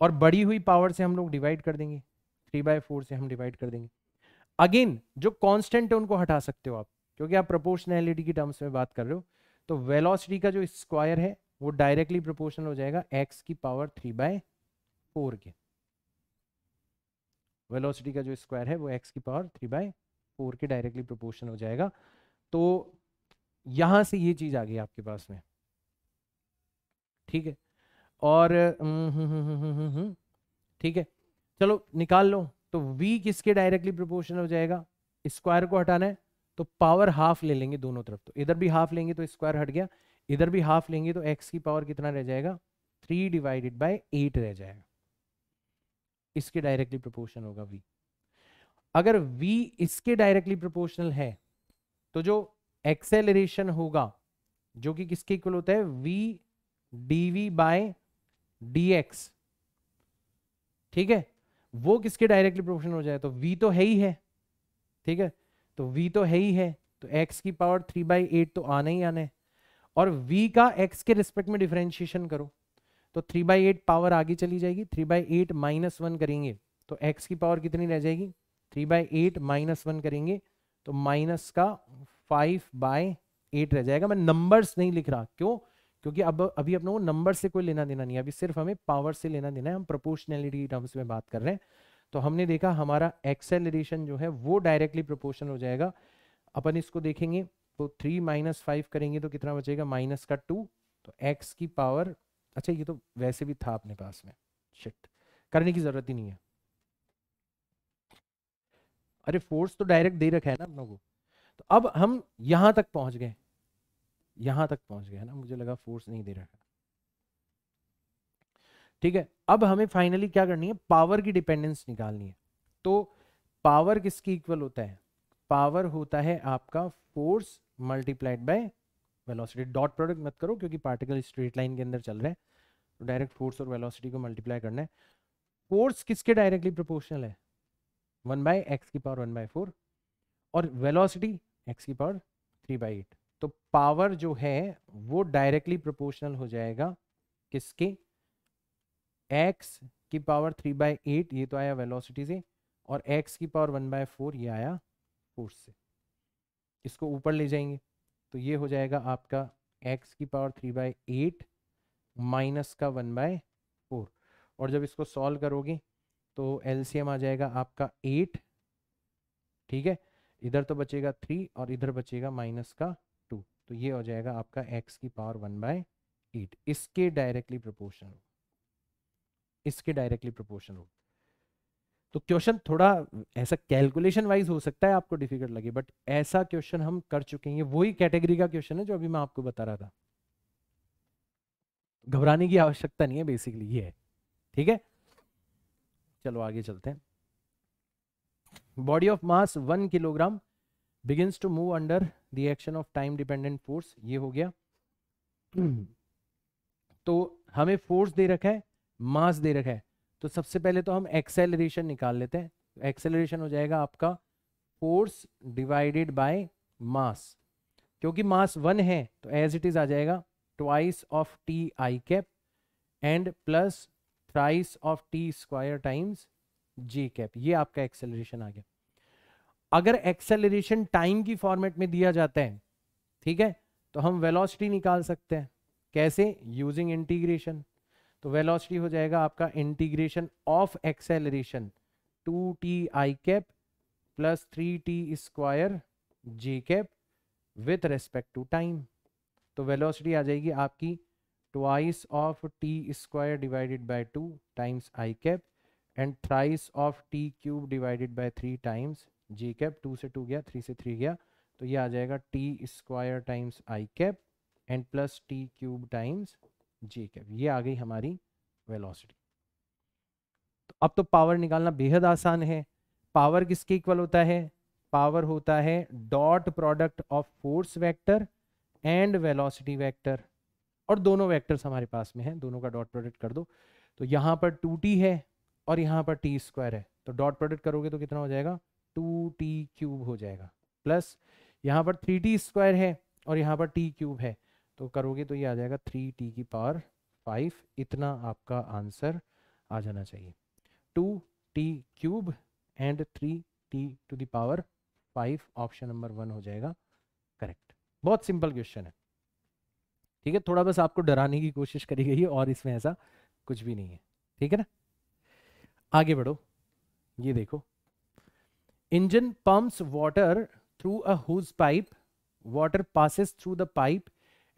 और बड़ी हुई पावर से हम लोग डिवाइड कर देंगे थ्री बाय फोर से हम डिवाइड कर देंगे अगेन जो कांस्टेंट है उनको हटा सकते हो आप क्योंकि आप प्रोपोर्शनैलिटी की टर्म्स में बात कर रहे हो तो वेलोसिटी का जो स्क्वायर है वो डायरेक्टली प्रोपोर्शनल हो जाएगा एक्स की पावर थ्री बाय फोर के वेलोसिटी का जो स्क्वायर है वो एक्स की पावर थ्री बाय फोर के डायरेक्टली प्रोपोर्शनल हो जाएगा तो यहां से ये चीज़ आ गई आपके पास में ठीक है और हम्म, हम्म, हम्म, ठीक है चलो निकाल लो तो v किसके डायरेक्टली प्रोपोर्शनल हो जाएगा स्क्वायर को हटाना है तो पावर हाफ ले लेंगे दोनों तरफ तो इधर भी हाफ लेंगे तो स्क्वायर हट गया इधर भी हाफ लेंगे तो x की पावर कितना रह जाएगा थ्री डिवाइडेड बाई एट रह जाएगा इसके डायरेक्टली प्रोपोर्शन होगा v अगर v इसके डायरेक्टली प्रोपोर्शनल है तो जो एक्सेलरेशन होगा जो कि किसके इक्वल होता है V D V by D X ठीक है वो किसके डायरेक्टली प्रोपोर्शन हो जाए तो v तो है ही है ठीक है तो v तो है ही है तो x की पावर थ्री बाई एट तो आना ही आना है और v का x के रिस्पेक्ट में डिफ्रेंशिएशन करो तो थ्री बाई एट पावर आगे चली जाएगी three by eight minus one करेंगे तो x की पावर कितनी रह जाएगी three by eight minus one करेंगे तो माइनस का फाइव बाय एट रह जाएगा मैं नंबर्स नहीं लिख रहा क्यों क्योंकि अब अभी अपने को नंबर से कोई लेना देना नहीं है अभी सिर्फ हमें पावर से लेना देना है हम प्रोपोर्शनैलिटी टर्म्स में बात कर रहे हैं तो हमने देखा हमारा एक्सेलरेशन जो है वो डायरेक्टली प्रोपोर्शनल हो जाएगा अपन इसको देखेंगे तो थ्री माइनस फाइव करेंगे तो कितना बचेगा माइनस का टू तो एक्स की पावर अच्छा ये तो वैसे भी था अपने पास में शिट करने की ज़रूरत ही नहीं है अरे फोर्स तो डायरेक्ट दे रखा है ना हम लोगों को तो अब हम यहाँ तक पहुँच गए यहाँ तक पहुँच गए है ना मुझे लगा फोर्स नहीं दे रखा ठीक है अब हमें फाइनली क्या करनी है पावर की डिपेंडेंस निकालनी है तो पावर किसकी इक्वल होता है पावर होता है आपका force multiplied by velocity dot product मत करो क्योंकि पार्टिकल स्ट्रेट लाइन के अंदर चल रहे हैं तो डायरेक्ट फोर्स और वेलोसिटी को मल्टीप्लाई करना है फोर्स किसके डायरेक्टली प्रोपोर्शनल है वन बाई एक्स की पावर वन बाई फोर और वेलोसिटी एक्स की पावर थ्री बाई एट तो पावर जो है वो डायरेक्टली प्रोपोर्शनल हो जाएगा किसके एक्स की पावर थ्री बाई एट ये तो आया वेलोसिटी से और एक्स की पावर वन बाय फोर ये आया फोर्स से इसको ऊपर ले जाएंगे तो ये हो जाएगा आपका एक्स की power three by eight minus का वन बाय फोर और जब इसको सॉल्व करोगे तो एलसीएम आ जाएगा आपका एट ठीक है इधर तो बचेगा थ्री और इधर बचेगा माइनस का टू तो ये हो जाएगा आपका एक्स की पावर वन बाय एट इसके डायरेक्टली प्रोपोर्शनल इसके डायरेक्टली प्रोपोर्शनल हो तो क्वेश्चन थोड़ा ऐसा कैलकुलेशन वाइज हो सकता है आपको डिफिकल्ट लगे बट ऐसा क्वेश्चन हम कर चुके हैं वही कैटेगरी का क्वेश्चन है जो अभी मैं आपको बता रहा था घबराने की आवश्यकता नहीं है बेसिकली ये है ठीक है चलो आगे चलते हैं body of mass one kilogram begins to move under the action of time dependent force ये हो गया तो हमें फोर्स दे रखा है मास दे रखा है तो सबसे पहले तो हम एक्सेलरेशन निकाल लेते हैं एक्सेलरेशन हो जाएगा आपका फोर्स डिवाइडेड बाय मास क्योंकि मास वन है तो एज इट इज आ जाएगा twice of t i cap and plus thrice of t square times j cap ये आपका एक्सेलरेशन आ गया अगर एक्सेलरेशन टाइम की फॉर्मेट में दिया जाता है ठीक है तो हम वेलोसिटी निकाल सकते हैं कैसे यूजिंग इंटीग्रेशन तो वेलोसिटी हो जाएगा आपका integration of acceleration two t i cap plus three t square j cap with respect to time तो वेलोसिटी आ जाएगी आपकी twice of t square divided by 2 times i cap and thrice of t cube divided by three times j cap two से two गया three से three गया तो ये आ जाएगा t square times i cap and plus t cube times j cap ये आ गई हमारी वेलोसिटी तो अब तो पावर निकालना बेहद आसान है पावर किसके इक्वल होता है पावर होता है dot product of force vector and velocity vector और दोनों वेक्टर्स हमारे पास में हैं दोनों का डॉट प्रोडक्ट कर दो तो यहाँ पर टू टी है और यहाँ पर टी स्क्वायर है तो डॉट प्रोडक्ट करोगे तो कितना हो जाएगा टू टी क्यूब हो जाएगा प्लस यहाँ पर थ्री टी स्क्वायर है और यहाँ पर टी क्यूब है तो करोगे तो ये आ जाएगा थ्री टी की पावर फाइव इतना आपका आंसर आ जाना चाहिए two t cube and three t to the power five option number one हो जाएगा करेक्ट बहुत सिंपल क्वेश्चन है ठीक है थोड़ा बस आपको डराने की कोशिश करी गई है और इसमें ऐसा कुछ भी नहीं है ठीक है ना आगे बढ़ो ये देखो engine pumps water through a hose pipe water passes through the pipe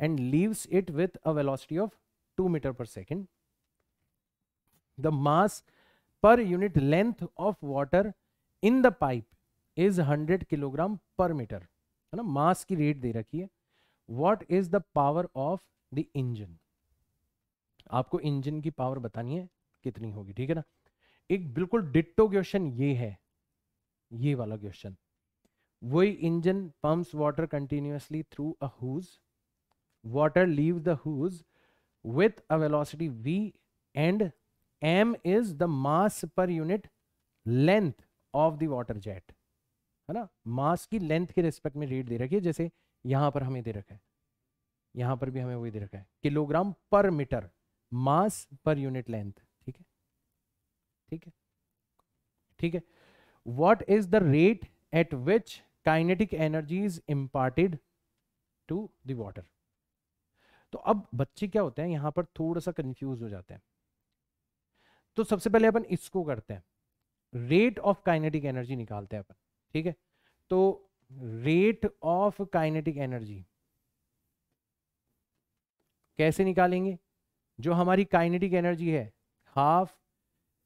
and leaves it with a velocity of two metre per second the mass per unit length of water in the pipe is hundred kilogram per metre है ना mass की rate दे रखी है what is the power of the engine आपको engine की power बतानी है कितनी होगी ठीक है ना एक बिल्कुल डिट्टो क्वेश्चन ये है ये वाला क्वेश्चन वही engine pumps water continuously through a hose water leave the hose with a velocity v and m is the mass per unit length of the water jet है ना मास की length के respect में rate दे रखी है जैसे यहां पर हमें दे रखा है यहां पर भी हमें वही दे रखा है किलोग्राम पर मीटर मास पर यूनिट लेंथ ठीक है ठीक है ठीक है what is the rate at which kinetic energy is imparted to the water तो अब बच्चे क्या होते हैं यहां पर थोड़ा सा कंफ्यूज हो जाते हैं तो सबसे पहले अपन इसको करते हैं रेट ऑफ काइनेटिक एनर्जी निकालते हैं अपन ठीक है तो रेट ऑफ काइनेटिक एनर्जी कैसे निकालेंगे जो हमारी काइनेटिक एनर्जी है half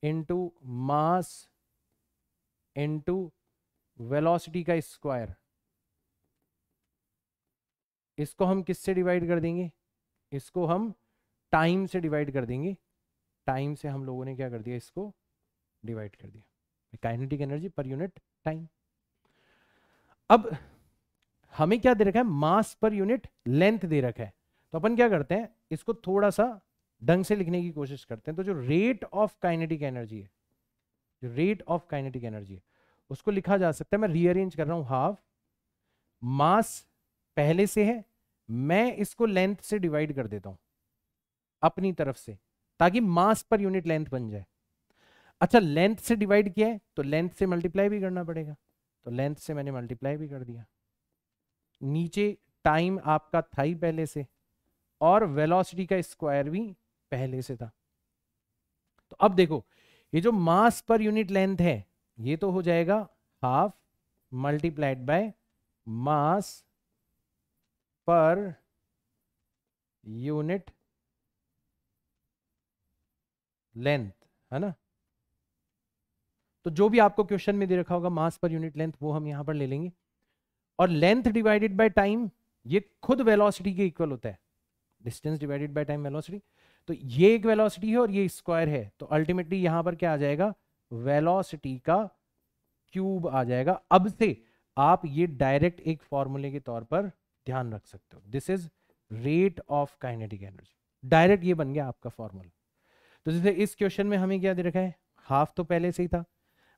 into mass into velocity का स्क्वायर इसको हम किससे डिवाइड कर देंगे इसको हम टाइम से डिवाइड कर देंगे टाइम से हम लोगों ने क्या कर दिया इसको डिवाइड कर दिया kinetic energy per unit time अब हमें क्या दे रखा है मास पर यूनिट लेंथ दे रखा है तो अपन क्या करते हैं इसको थोड़ा सा ढंग से लिखने की कोशिश करते हैं तो जो रेट ऑफ काइनेटिक एनर्जी है जो रेट ऑफ काइनेटिक एनर्जी है उसको लिखा जा सकता है मैं रीअरेंज कर रहा हूं हाफ मास पहले से है मैं इसको लेंथ से डिवाइड कर देता हूं अपनी तरफ से ताकि मास पर यूनिट लेंथ बन जाए अच्छा लेंथ से डिवाइड किया है तो लेंथ से मल्टीप्लाई भी करना पड़ेगा तो लेंथ से मैंने मल्टीप्लाई भी कर दिया नीचे टाइम आपका था ही पहले से और वेलोसिटी का स्क्वायर भी पहले से था तो अब देखो ये जो मास पर यूनिट लेंथ है ये तो हो जाएगा half multiplied by mass per unit length है ना तो जो भी आपको क्वेश्चन में दे रखा होगा मास पर यूनिट लेंथ वो हम यहां पर ले लेंगे और लेंथ डिवाइडेड बाय टाइम ये खुद वेलोसिटी के इक्वल होता है distance divided by time velocity तो ये एक वेलोसिटी है और ये स्क्वायर है तो अल्टीमेटली यहां पर क्या आ जाएगा वेलोसिटी का क्यूब आ जाएगा अब से आप ये डायरेक्ट एक फॉर्मूले के तौर पर ध्यान रख सकते हो this is rate of kinetic energy direct ये बन गया आपका फॉर्मूला तो जैसे इस क्वेश्चन में हमें क्या दे रखा है हाफ तो पहले से ही था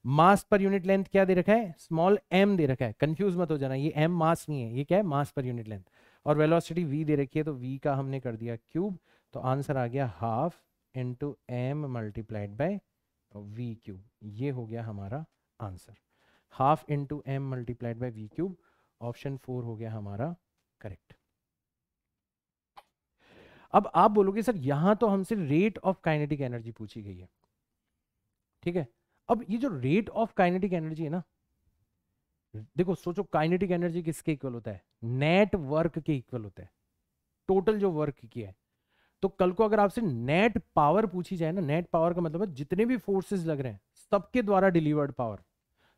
मास पर यूनिट लेंथ क्या दे रखा है स्मॉल एम दे रखा है कंफ्यूज मत हो जाना ये एम मास नहीं है ये क्या है मास पर यूनिट लेंथ और वेलोसिटी वी दे रखी है तो वी का हमने कर दिया क्यूब तो आंसर आ गया half into m multiplied by v cube ये हो गया हमारा answer half into m multiplied by v cube option four हो गया हमारा करेक्ट अब आप बोलोगे सर यहां तो हमसे रेट ऑफ काइनेटिक एनर्जी पूछी गई है ठीक है अब ये जो रेट ऑफ काइनेटिक एनर्जी है ना देखो सोचो काइनेटिक एनर्जी किसके इक्वल होता है नेट वर्क के इक्वल होता है टोटल जो वर्क किया है तो कल को अगर आपसे नेट पावर पूछी जाए ना नेट पावर का मतलब है जितने भी फोर्सेस लग रहे हैं सबके द्वारा डिलीवर्ड पावर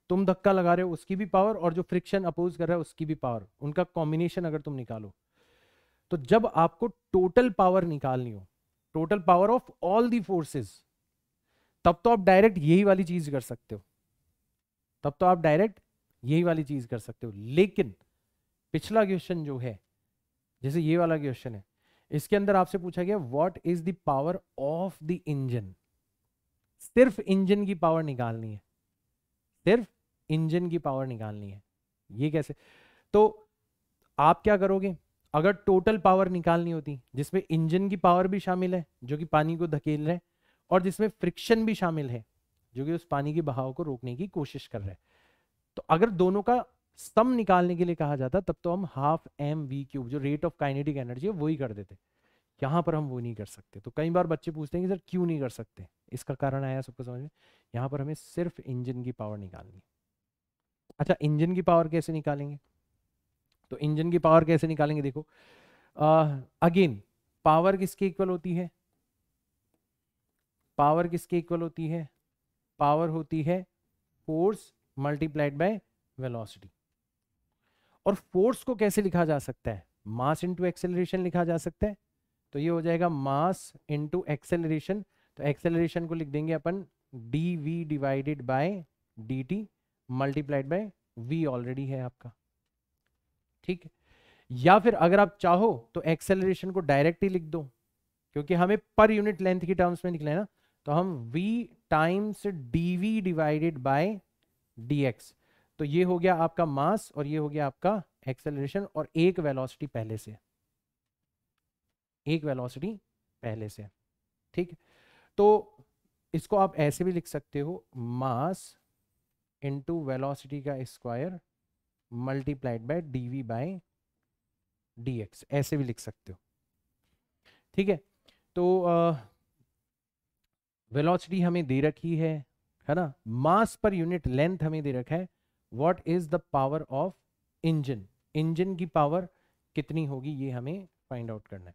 तुम धक्का लगा रहे हो उसकी भी पावर और जो फ्रिक्शन अपोज कर रहा है उसकी भी पावर उनका कॉम्बिनेशन अगर तुम निकालो तो जब आपको टोटल पावर निकालनी हो total power of all the forces तब तो आप डायरेक्ट यही वाली चीज कर सकते हो तब तो आप डायरेक्ट यही वाली चीज कर सकते हो लेकिन पिछला क्वेश्चन जो है जैसे ये वाला क्वेश्चन है इसके अंदर आपसे पूछा गया what is the power of the engine सिर्फ इंजन की पावर निकालनी है सिर्फ इंजन की पावर निकालनी है ये कैसे तो आप क्या करोगे अगर टोटल पावर निकालनी होती जिसमें इंजन की पावर भी शामिल है जो कि पानी को धकेल रहे और जिसमें फ्रिक्शन भी शामिल है जो कि उस पानी के बहाव को रोकने की कोशिश कर रहा है तो अगर दोनों का सम निकालने के लिए कहा जाता तब तो हम हाफ एम वी क्यूब जो रेट ऑफ काइनेटिक एनर्जी है वो ही कर देते यहाँ पर हम वो नहीं कर सकते तो कई बार बच्चे पूछते हैं कि सर क्यों नहीं कर सकते इसका कारण आया सबको समझ में यहाँ पर हमें सिर्फ इंजन की पावर निकालनी अच्छा इंजन की पावर कैसे निकालेंगे तो इंजन की पावर कैसे निकालेंगे देखो अगेन पावर किसके इक्वल होती है पावर किसके इक्वल होती है पावर होती है फोर्स मल्टीप्लाइड बाय वेलोसिटी और फोर्स को कैसे लिखा जा सकता है मास इंटू एक्सेलरेशन लिखा जा सकता है तो ये हो जाएगा मास इंटू एक्सेलरेशन तो एक्सेलरेशन को लिख देंगे अपन d we divided by D t multiplied by v already है आपका ठीक है या फिर अगर आप चाहो तो एक्सेलरेशन को डायरेक्ट ही लिख दो क्योंकि हमें पर यूनिट लेंथ की टर्म्स में निकले ना तो हम v times dv divided by dx तो ये हो गया आपका मास और ये हो गया आपका एक्सेलरेशन और एक वेलोसिटी पहले से एक वेलोसिटी पहले से ठीक तो इसको आप ऐसे भी लिख सकते हो मास इनटू वेलोसिटी का square multiplied by dv by dx ऐसे भी लिख सकते हो ठीक है तो आ, वेलोसिटी हमें दे रखी है है ना मास पर यूनिट लेंथ हमें दे रखा है what is the power of engine engine की पावर कितनी होगी ये हमें फाइंड आउट करना है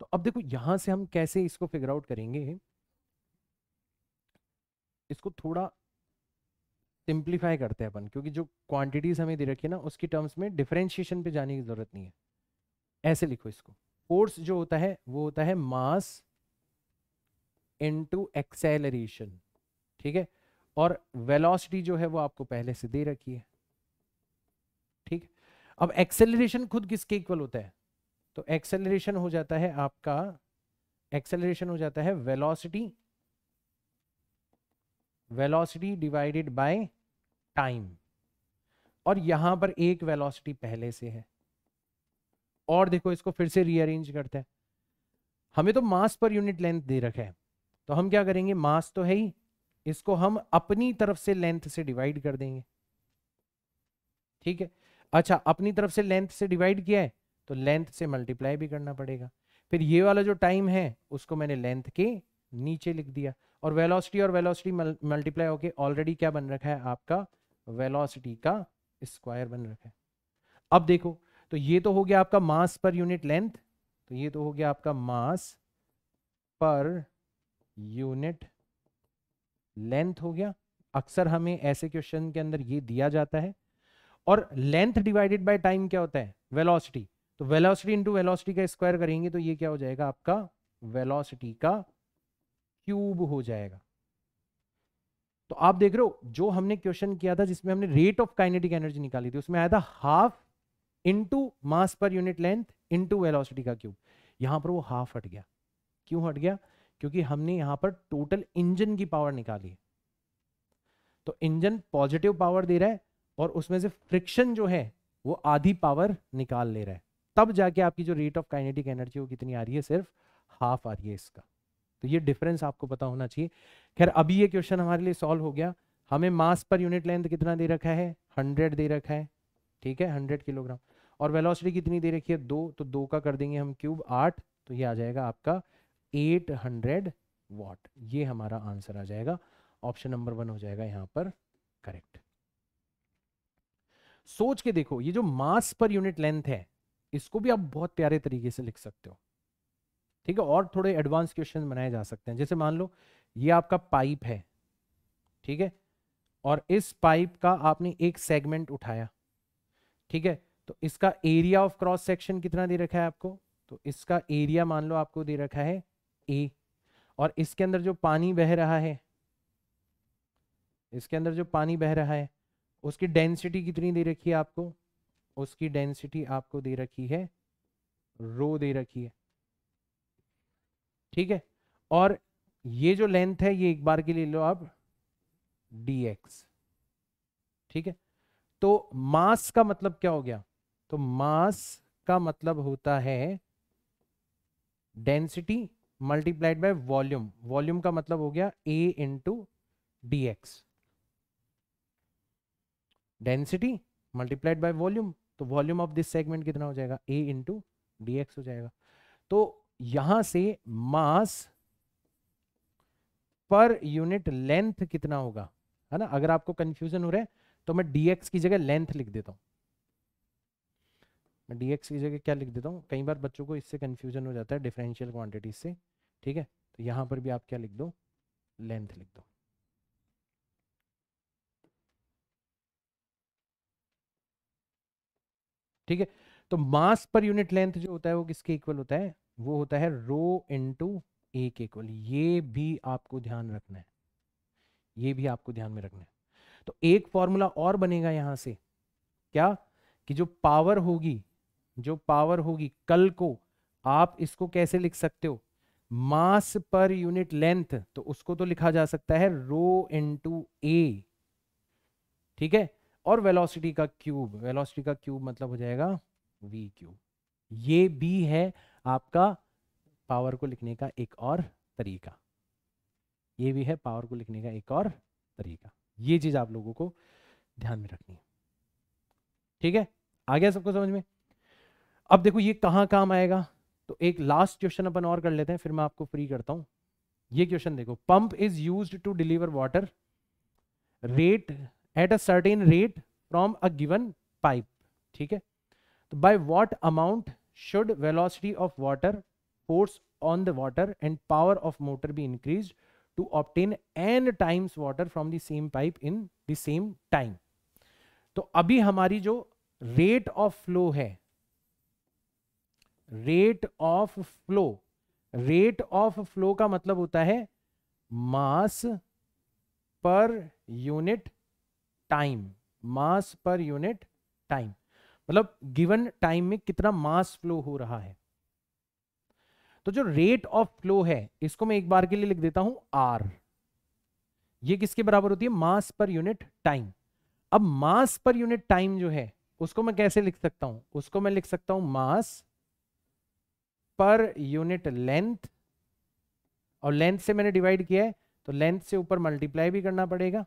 तो अब देखो यहां से हम कैसे इसको फिगर आउट करेंगे इसको थोड़ा सिंप्लीफाई करते हैं अपन क्योंकि जो क्वांटिटीज हमें दे रखी है ना उसकी टर्म्स में डिफ्रेंशिएशन पे जाने की जरूरत नहीं है ऐसे लिखो इसको फोर्स जो होता है वो होता है मास इनटू एक्सेलरेशन ठीक है और वेलोसिटी जो है वो आपको पहले से दे रखी है ठीक अब एक्सेलरेशन खुद किसके इक्वल होता है तो एक्सेलरेशन हो जाता है आपका एक्सेलरेशन हो जाता है velocity velocity divided by time और यहां पर एक वेलोसिटी पहले से है और देखो इसको फिर से रीअरेंज करते हैं हमें तो मास पर यूनिट लेंथ दे रखा है तो हम क्या करेंगे मास तो है ही इसको हम अपनी तरफ से लेंथ से डिवाइड कर देंगे ठीक है अच्छा अपनी तरफ से लेंथ से डिवाइड किया है तो लेंथ से मल्टीप्लाई भी करना पड़ेगा फिर ये वाला जो टाइम है उसको मैंने लेंथ के नीचे लिख दिया और वेलोसिटी और वेलोसिटी मल्टीप्लाई होके ऑलरेडी क्या बन रखा है आपका वेलोसिटी का स्क्वायर बन रखा है अब देखो तो ये तो हो गया आपका मास पर यूनिट लेंथ तो ये तो हो गया आपका मास पर यूनिट लेंथ हो गया अक्सर हमें ऐसे क्वेश्चन के अंदर ये दिया जाता है और लेंथ डिवाइडेड बाय टाइम क्या होता है वेलोसिटी तो वेलोसिटी इनटू वेलोसिटी का स्क्वायर करेंगे तो ये क्या हो जाएगा आपका वेलोसिटी का क्यूब हो जाएगा तो आप देख रहे हो जो हमने क्वेश्चन किया था जिसमें हमने रेट ऑफ काइनेटिक एनर्जी निकाली थी उसमें आया था half into mass per unit length into velocity का क्यूब यहां पर वो हाफ हट गया क्यों हट गया क्योंकि हमने यहां पर टोटल इंजन की पावर निकाली है तो इंजन पॉजिटिव पावर दे रहा है और उसमें से फ्रिक्शन जो है वो आधी पावर निकाल ले रहा है तब जाके आपकी जो रेट ऑफ काइनेटिक एनर्जी वो कितनी आ रही है सिर्फ हाफ आ रही है इसका तो ये डिफरेंस आपको पता होना चाहिए खैर अभी ये क्वेश्चन हमारे लिए सॉल्व हो गया हमें मास पर यूनिट लेंथ कितना दे रखा है हंड्रेड दे रखा है ठीक है हंड्रेड किलोग्राम और वेलोसिटी कितनी दे रखी है दो तो दो का कर देंगे हम क्यूब आठ तो ये आ जाएगा आपका 800 वॉट ये हमारा आंसर आ जाएगा ऑप्शन नंबर वन हो जाएगा यहां पर करेक्ट सोच के देखो ये जो मास पर यूनिट लेंथ है इसको भी आप बहुत प्यारे तरीके से लिख सकते हो ठीक है और थोड़े एडवांस क्वेश्चन बनाए जा सकते हैं जैसे मान लो ये आपका पाइप है ठीक है और इस पाइप का आपने एक सेगमेंट उठाया ठीक है तो इसका एरिया ऑफ क्रॉस सेक्शन कितना दे रखा है आपको तो इसका एरिया मान लो आपको दे रखा है ए और इसके अंदर जो पानी बह रहा है इसके अंदर जो पानी बह रहा है उसकी डेंसिटी कितनी दे रखी है आपको उसकी डेंसिटी आपको दे रखी है रो दे रखी है ठीक है और ये जो लेंथ है ये एक बार के लिए लो आप डी ठीक है तो मास का मतलब क्या हो गया तो मास का मतलब होता है density multiplied by volume volume का मतलब हो गया a into d x density multiplied by volume तो वॉल्यूम ऑफ दिस सेगमेंट कितना हो जाएगा ए इंटू डी एक्स हो जाएगा तो यहां से मास पर यूनिट लेंथ कितना होगा है ना अगर आपको कंफ्यूजन हो रहा है तो मैं डीएक्स की जगह लेंथ लिख देता हूं मैं डी एक्स की जगह क्या लिख देता हूँ कई बार बच्चों को इससे कन्फ्यूजन हो जाता है डिफरेंशियल क्वान्टिटीज से ठीक है तो यहाँ पर भी आप क्या लिख दो लेंथ लिख दो ठीक है तो मास पर यूनिट लेंथ जो होता है वो किसके इक्वल होता है वो होता है रो इंटू ए के इक्वल ये भी आपको ध्यान रखना है ये भी आपको ध्यान में रखना है तो एक फॉर्मूला और बनेगा यहां से क्या कि जो पावर होगी जो पावर होगी कल को आप इसको कैसे लिख सकते हो मास पर यूनिट लेंथ तो उसको तो लिखा जा सकता है रो टू ए ठीक है और वेलोसिटी का क्यूब वेलोसिटी का क्यूब मतलब हो जाएगा वी क्यूब ये भी है आपका पावर को लिखने का एक और तरीका ये भी है पावर को लिखने का एक और तरीका ये चीज आप लोगों को ध्यान में रखनी है ठीक है आ गया सबको समझ में अब देखो ये कहां काम आएगा तो एक लास्ट क्वेश्चन अपन और कर लेते हैं फिर मैं आपको फ्री करता हूँ ये क्वेश्चन देखो pump is use to deliver water rate at a certain rate from a given pipe ठीक है तो by what amount should velocity of water force on the water and power of motor be increase to obtain n times water from the same pipe in the same time तो अभी हमारी जो rate of flow है rate of flow rate of flow का मतलब होता है mass per unit time mass per unit time मतलब गिवन टाइम में कितना मास फ्लो हो रहा है तो जो रेट ऑफ फ्लो है इसको मैं एक बार के लिए लिख देता हूं आर ये किसके बराबर होती है मास पर यूनिट टाइम अब मास पर यूनिट टाइम जो है उसको मैं कैसे लिख सकता हूं उसको मैं लिख सकता हूं मास पर यूनिट लेंथ और लेंथ से मैंने डिवाइड किया है तो लेंथ से ऊपर मल्टीप्लाई भी करना पड़ेगा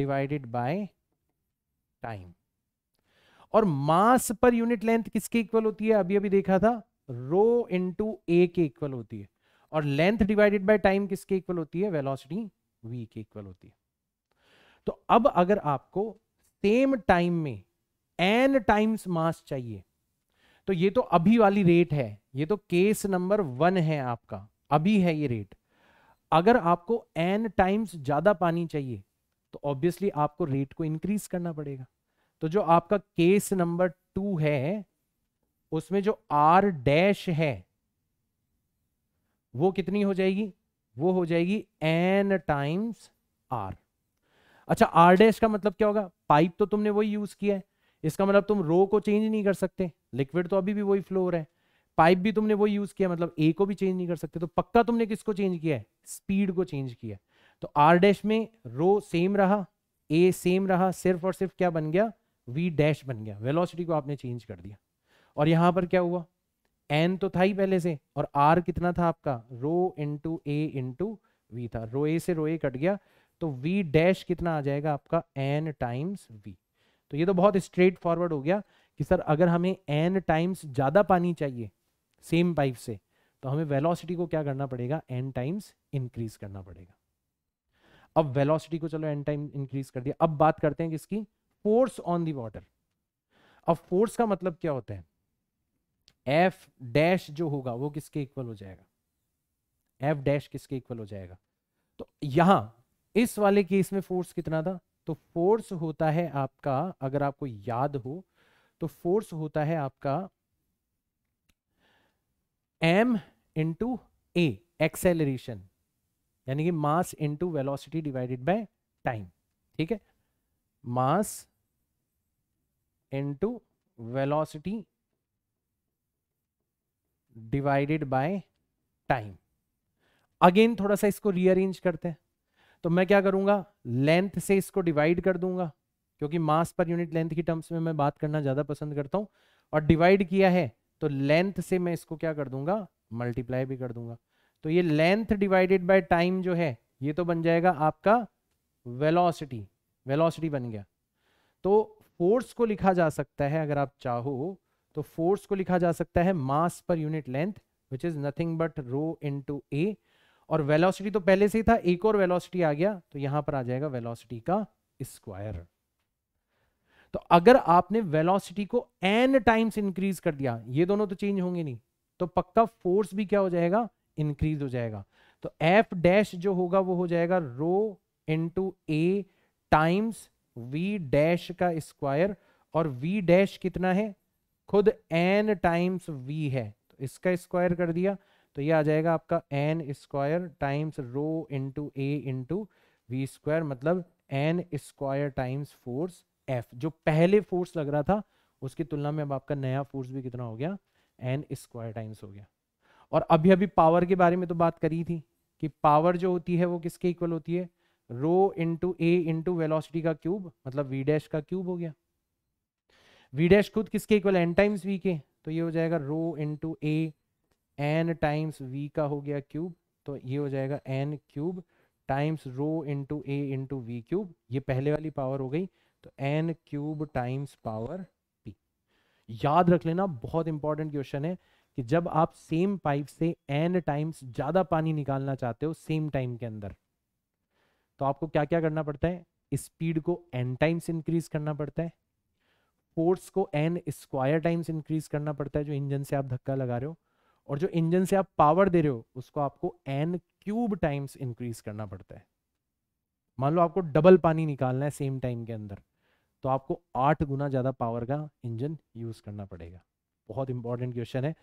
डिवाइडेड बाय टाइम और मास पर यूनिट लेंथ किसके इक्वल होती है अभी अभी देखा था रो इंटू ए के इक्वल होती है और लेंथ डिवाइडेड बाय टाइम किसके इक्वल होती है वेलोसिटी वी के इक्वल होती है तो अब अगर आपको सेम टाइम में एन टाइम्स मास चाहिए तो ये तो अभी वाली रेट है ये तो केस नंबर वन है आपका अभी है ये रेट अगर आपको एन टाइम्स ज्यादा पानी चाहिए तो ऑब्वियसली आपको रेट को इंक्रीज करना पड़ेगा तो जो आपका केस नंबर टू है उसमें जो आर डैश है वो कितनी हो जाएगी वो हो जाएगी एन टाइम्स आर अच्छा आर डैश का मतलब क्या होगा पाइप तो तुमने वही यूज किया है इसका मतलब तुम रो को चेंज नहीं कर सकते लिक्विड तो अभी भी वही फ्लोर है पाइप भी तुमने वो यूज किया मतलब ए को भी चेंज नहीं कर सकते तो पक्का तुमने किसको चेंज किया है स्पीड को चेंज किया तो आर डैश में रो सेम रहा ए सेम रहा सिर्फ और सिर्फ क्या बन गया वी डैश बन गया वेलोसिटी को आपने चेंज कर दिया और यहां पर क्या हुआ एन तो था ही पहले से और आर कितना था आपका rho into a into v था रो ए से रो ए कट गया तो वी डैश कितना आ जाएगा आपका एन टाइम्स वी तो ये तो बहुत स्ट्रेट फॉरवर्ड हो गया कि सर अगर हमें एन टाइम्स ज़्यादा पानी चाहिए सेम पाइप से तो हमें वेलोसिटी को क्या करना पड़ेगा एन टाइम्स इंक्रीज करना पड़ेगा अब वेलोसिटी को चलो एन टाइम इंक्रीज कर दिया अब बात करते हैं किसकी फोर्स ऑन दी वाटर अब फोर्स का मतलब क्या होता है एफ डैश जो होगा वो किसके इक्वल हो जाएगा एफ डैश किसके इक्वल हो जाएगा तो यहां इस वाले केस में फोर्स कितना था तो फोर्स होता है आपका अगर आपको याद हो तो फोर्स होता है आपका एम इंटू ए एक्सेलरेशन यानी कि mass into velocity divided by time ठीक है mass into velocity divided by time again थोड़ा सा इसको रीअरेंज करते हैं तो मैं क्या करूंगा लेंथ से इसको डिवाइड कर दूंगा क्योंकि मास पर यूनिट लेंथ की टर्म्स में मैं बात करना ज्यादा पसंद करता हूं और डिवाइड किया है तो लेंथ से मैं इसको क्या कर दूंगा मल्टीप्लाई भी कर दूंगा तो ये लेंथ डिवाइडेड बाय टाइम जो है ये तो बन जाएगा आपका वेलोसिटी वेलोसिटी बन गया तो फोर्स को लिखा जा सकता है अगर आप चाहो तो फोर्स को लिखा जा सकता है mass per unit length which is nothing but rho in a और वेलोसिटी तो पहले से ही था एक और वेलोसिटी आ गया तो यहां पर आ जाएगा वेलोसिटी का स्क्वायर तो अगर आपने वेलोसिटी को एन टाइम्स इंक्रीज कर दिया ये दोनों तो चेंज होंगे नहीं तो पक्का फोर्स भी क्या हो जाएगा इंक्रीज हो जाएगा तो एफ डैश जो होगा वो हो जाएगा rho into a times v dash का स्क्वायर और वी डैश कितना है खुद एन टाइम्स वी है तो इसका स्क्वायर कर दिया तो ये आ जाएगा आपका n square times rho into a into v square मतलब n square times force f जो पहले फोर्स लग रहा था उसकी तुलना में अब आपका नया फोर्स भी कितना हो गया एन स्क्वायर टाइम्स हो गया और अभी अभी पावर के बारे में तो बात करी थी कि पावर जो होती है वो किसके इक्वल होती है rho into a into velocity का क्यूब मतलब वी डैश का क्यूब हो गया वी डैश खुद किसके इक्वल एन टाइम्स वी के तो ये हो जाएगा rho into a n times v का हो गया क्यूब तो ये हो जाएगा n cube times rho into a into v cube ये पहले वाली पावर हो गई तो n cube times power p याद रख लेना बहुत इंपॉर्टेंट क्वेश्चन है कि जब आप सेम पाइप से एन टाइम्स ज्यादा पानी निकालना चाहते हो सेम टाइम के अंदर तो आपको क्या क्या करना पड़ता है स्पीड को एन टाइम्स इंक्रीज करना पड़ता है फोर्स को एन स्क्वायर टाइम्स इंक्रीज करना पड़ता है जो इंजन से आप धक्का लगा रहे हो और जो इंजन से आप पावर दे रहे हो उसको आपको एन क्यूब टाइम्स इंक्रीज करना पड़ता है मान लो आपको डबल पानी निकालना है सेम टाइम के अंदर तो आपको आठ गुना ज़्यादा पावर का इंजन यूज़ करना पड़ेगा बहुत इंपॉर्टेंट क्वेश्चन है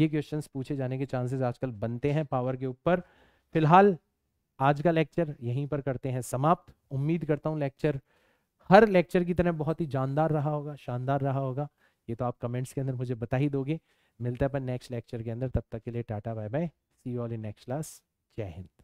ये क्वेश्चन पूछे जाने के चांसेस आजकल बनते हैं पावर के ऊपर फिलहाल आज का लेक्चर यहीं पर करते हैं समाप्त उम्मीद करता हूँ लेक्चर हर लेक्चर की तरह बहुत ही जानदार रहा होगा शानदार रहा होगा ये तो आप कमेंट्स के अंदर मुझे बता ही दोगे मिलता है पर नेक्स्ट लेक्चर के अंदर तब तक के लिए tata bye bye see all in next class जय हिंद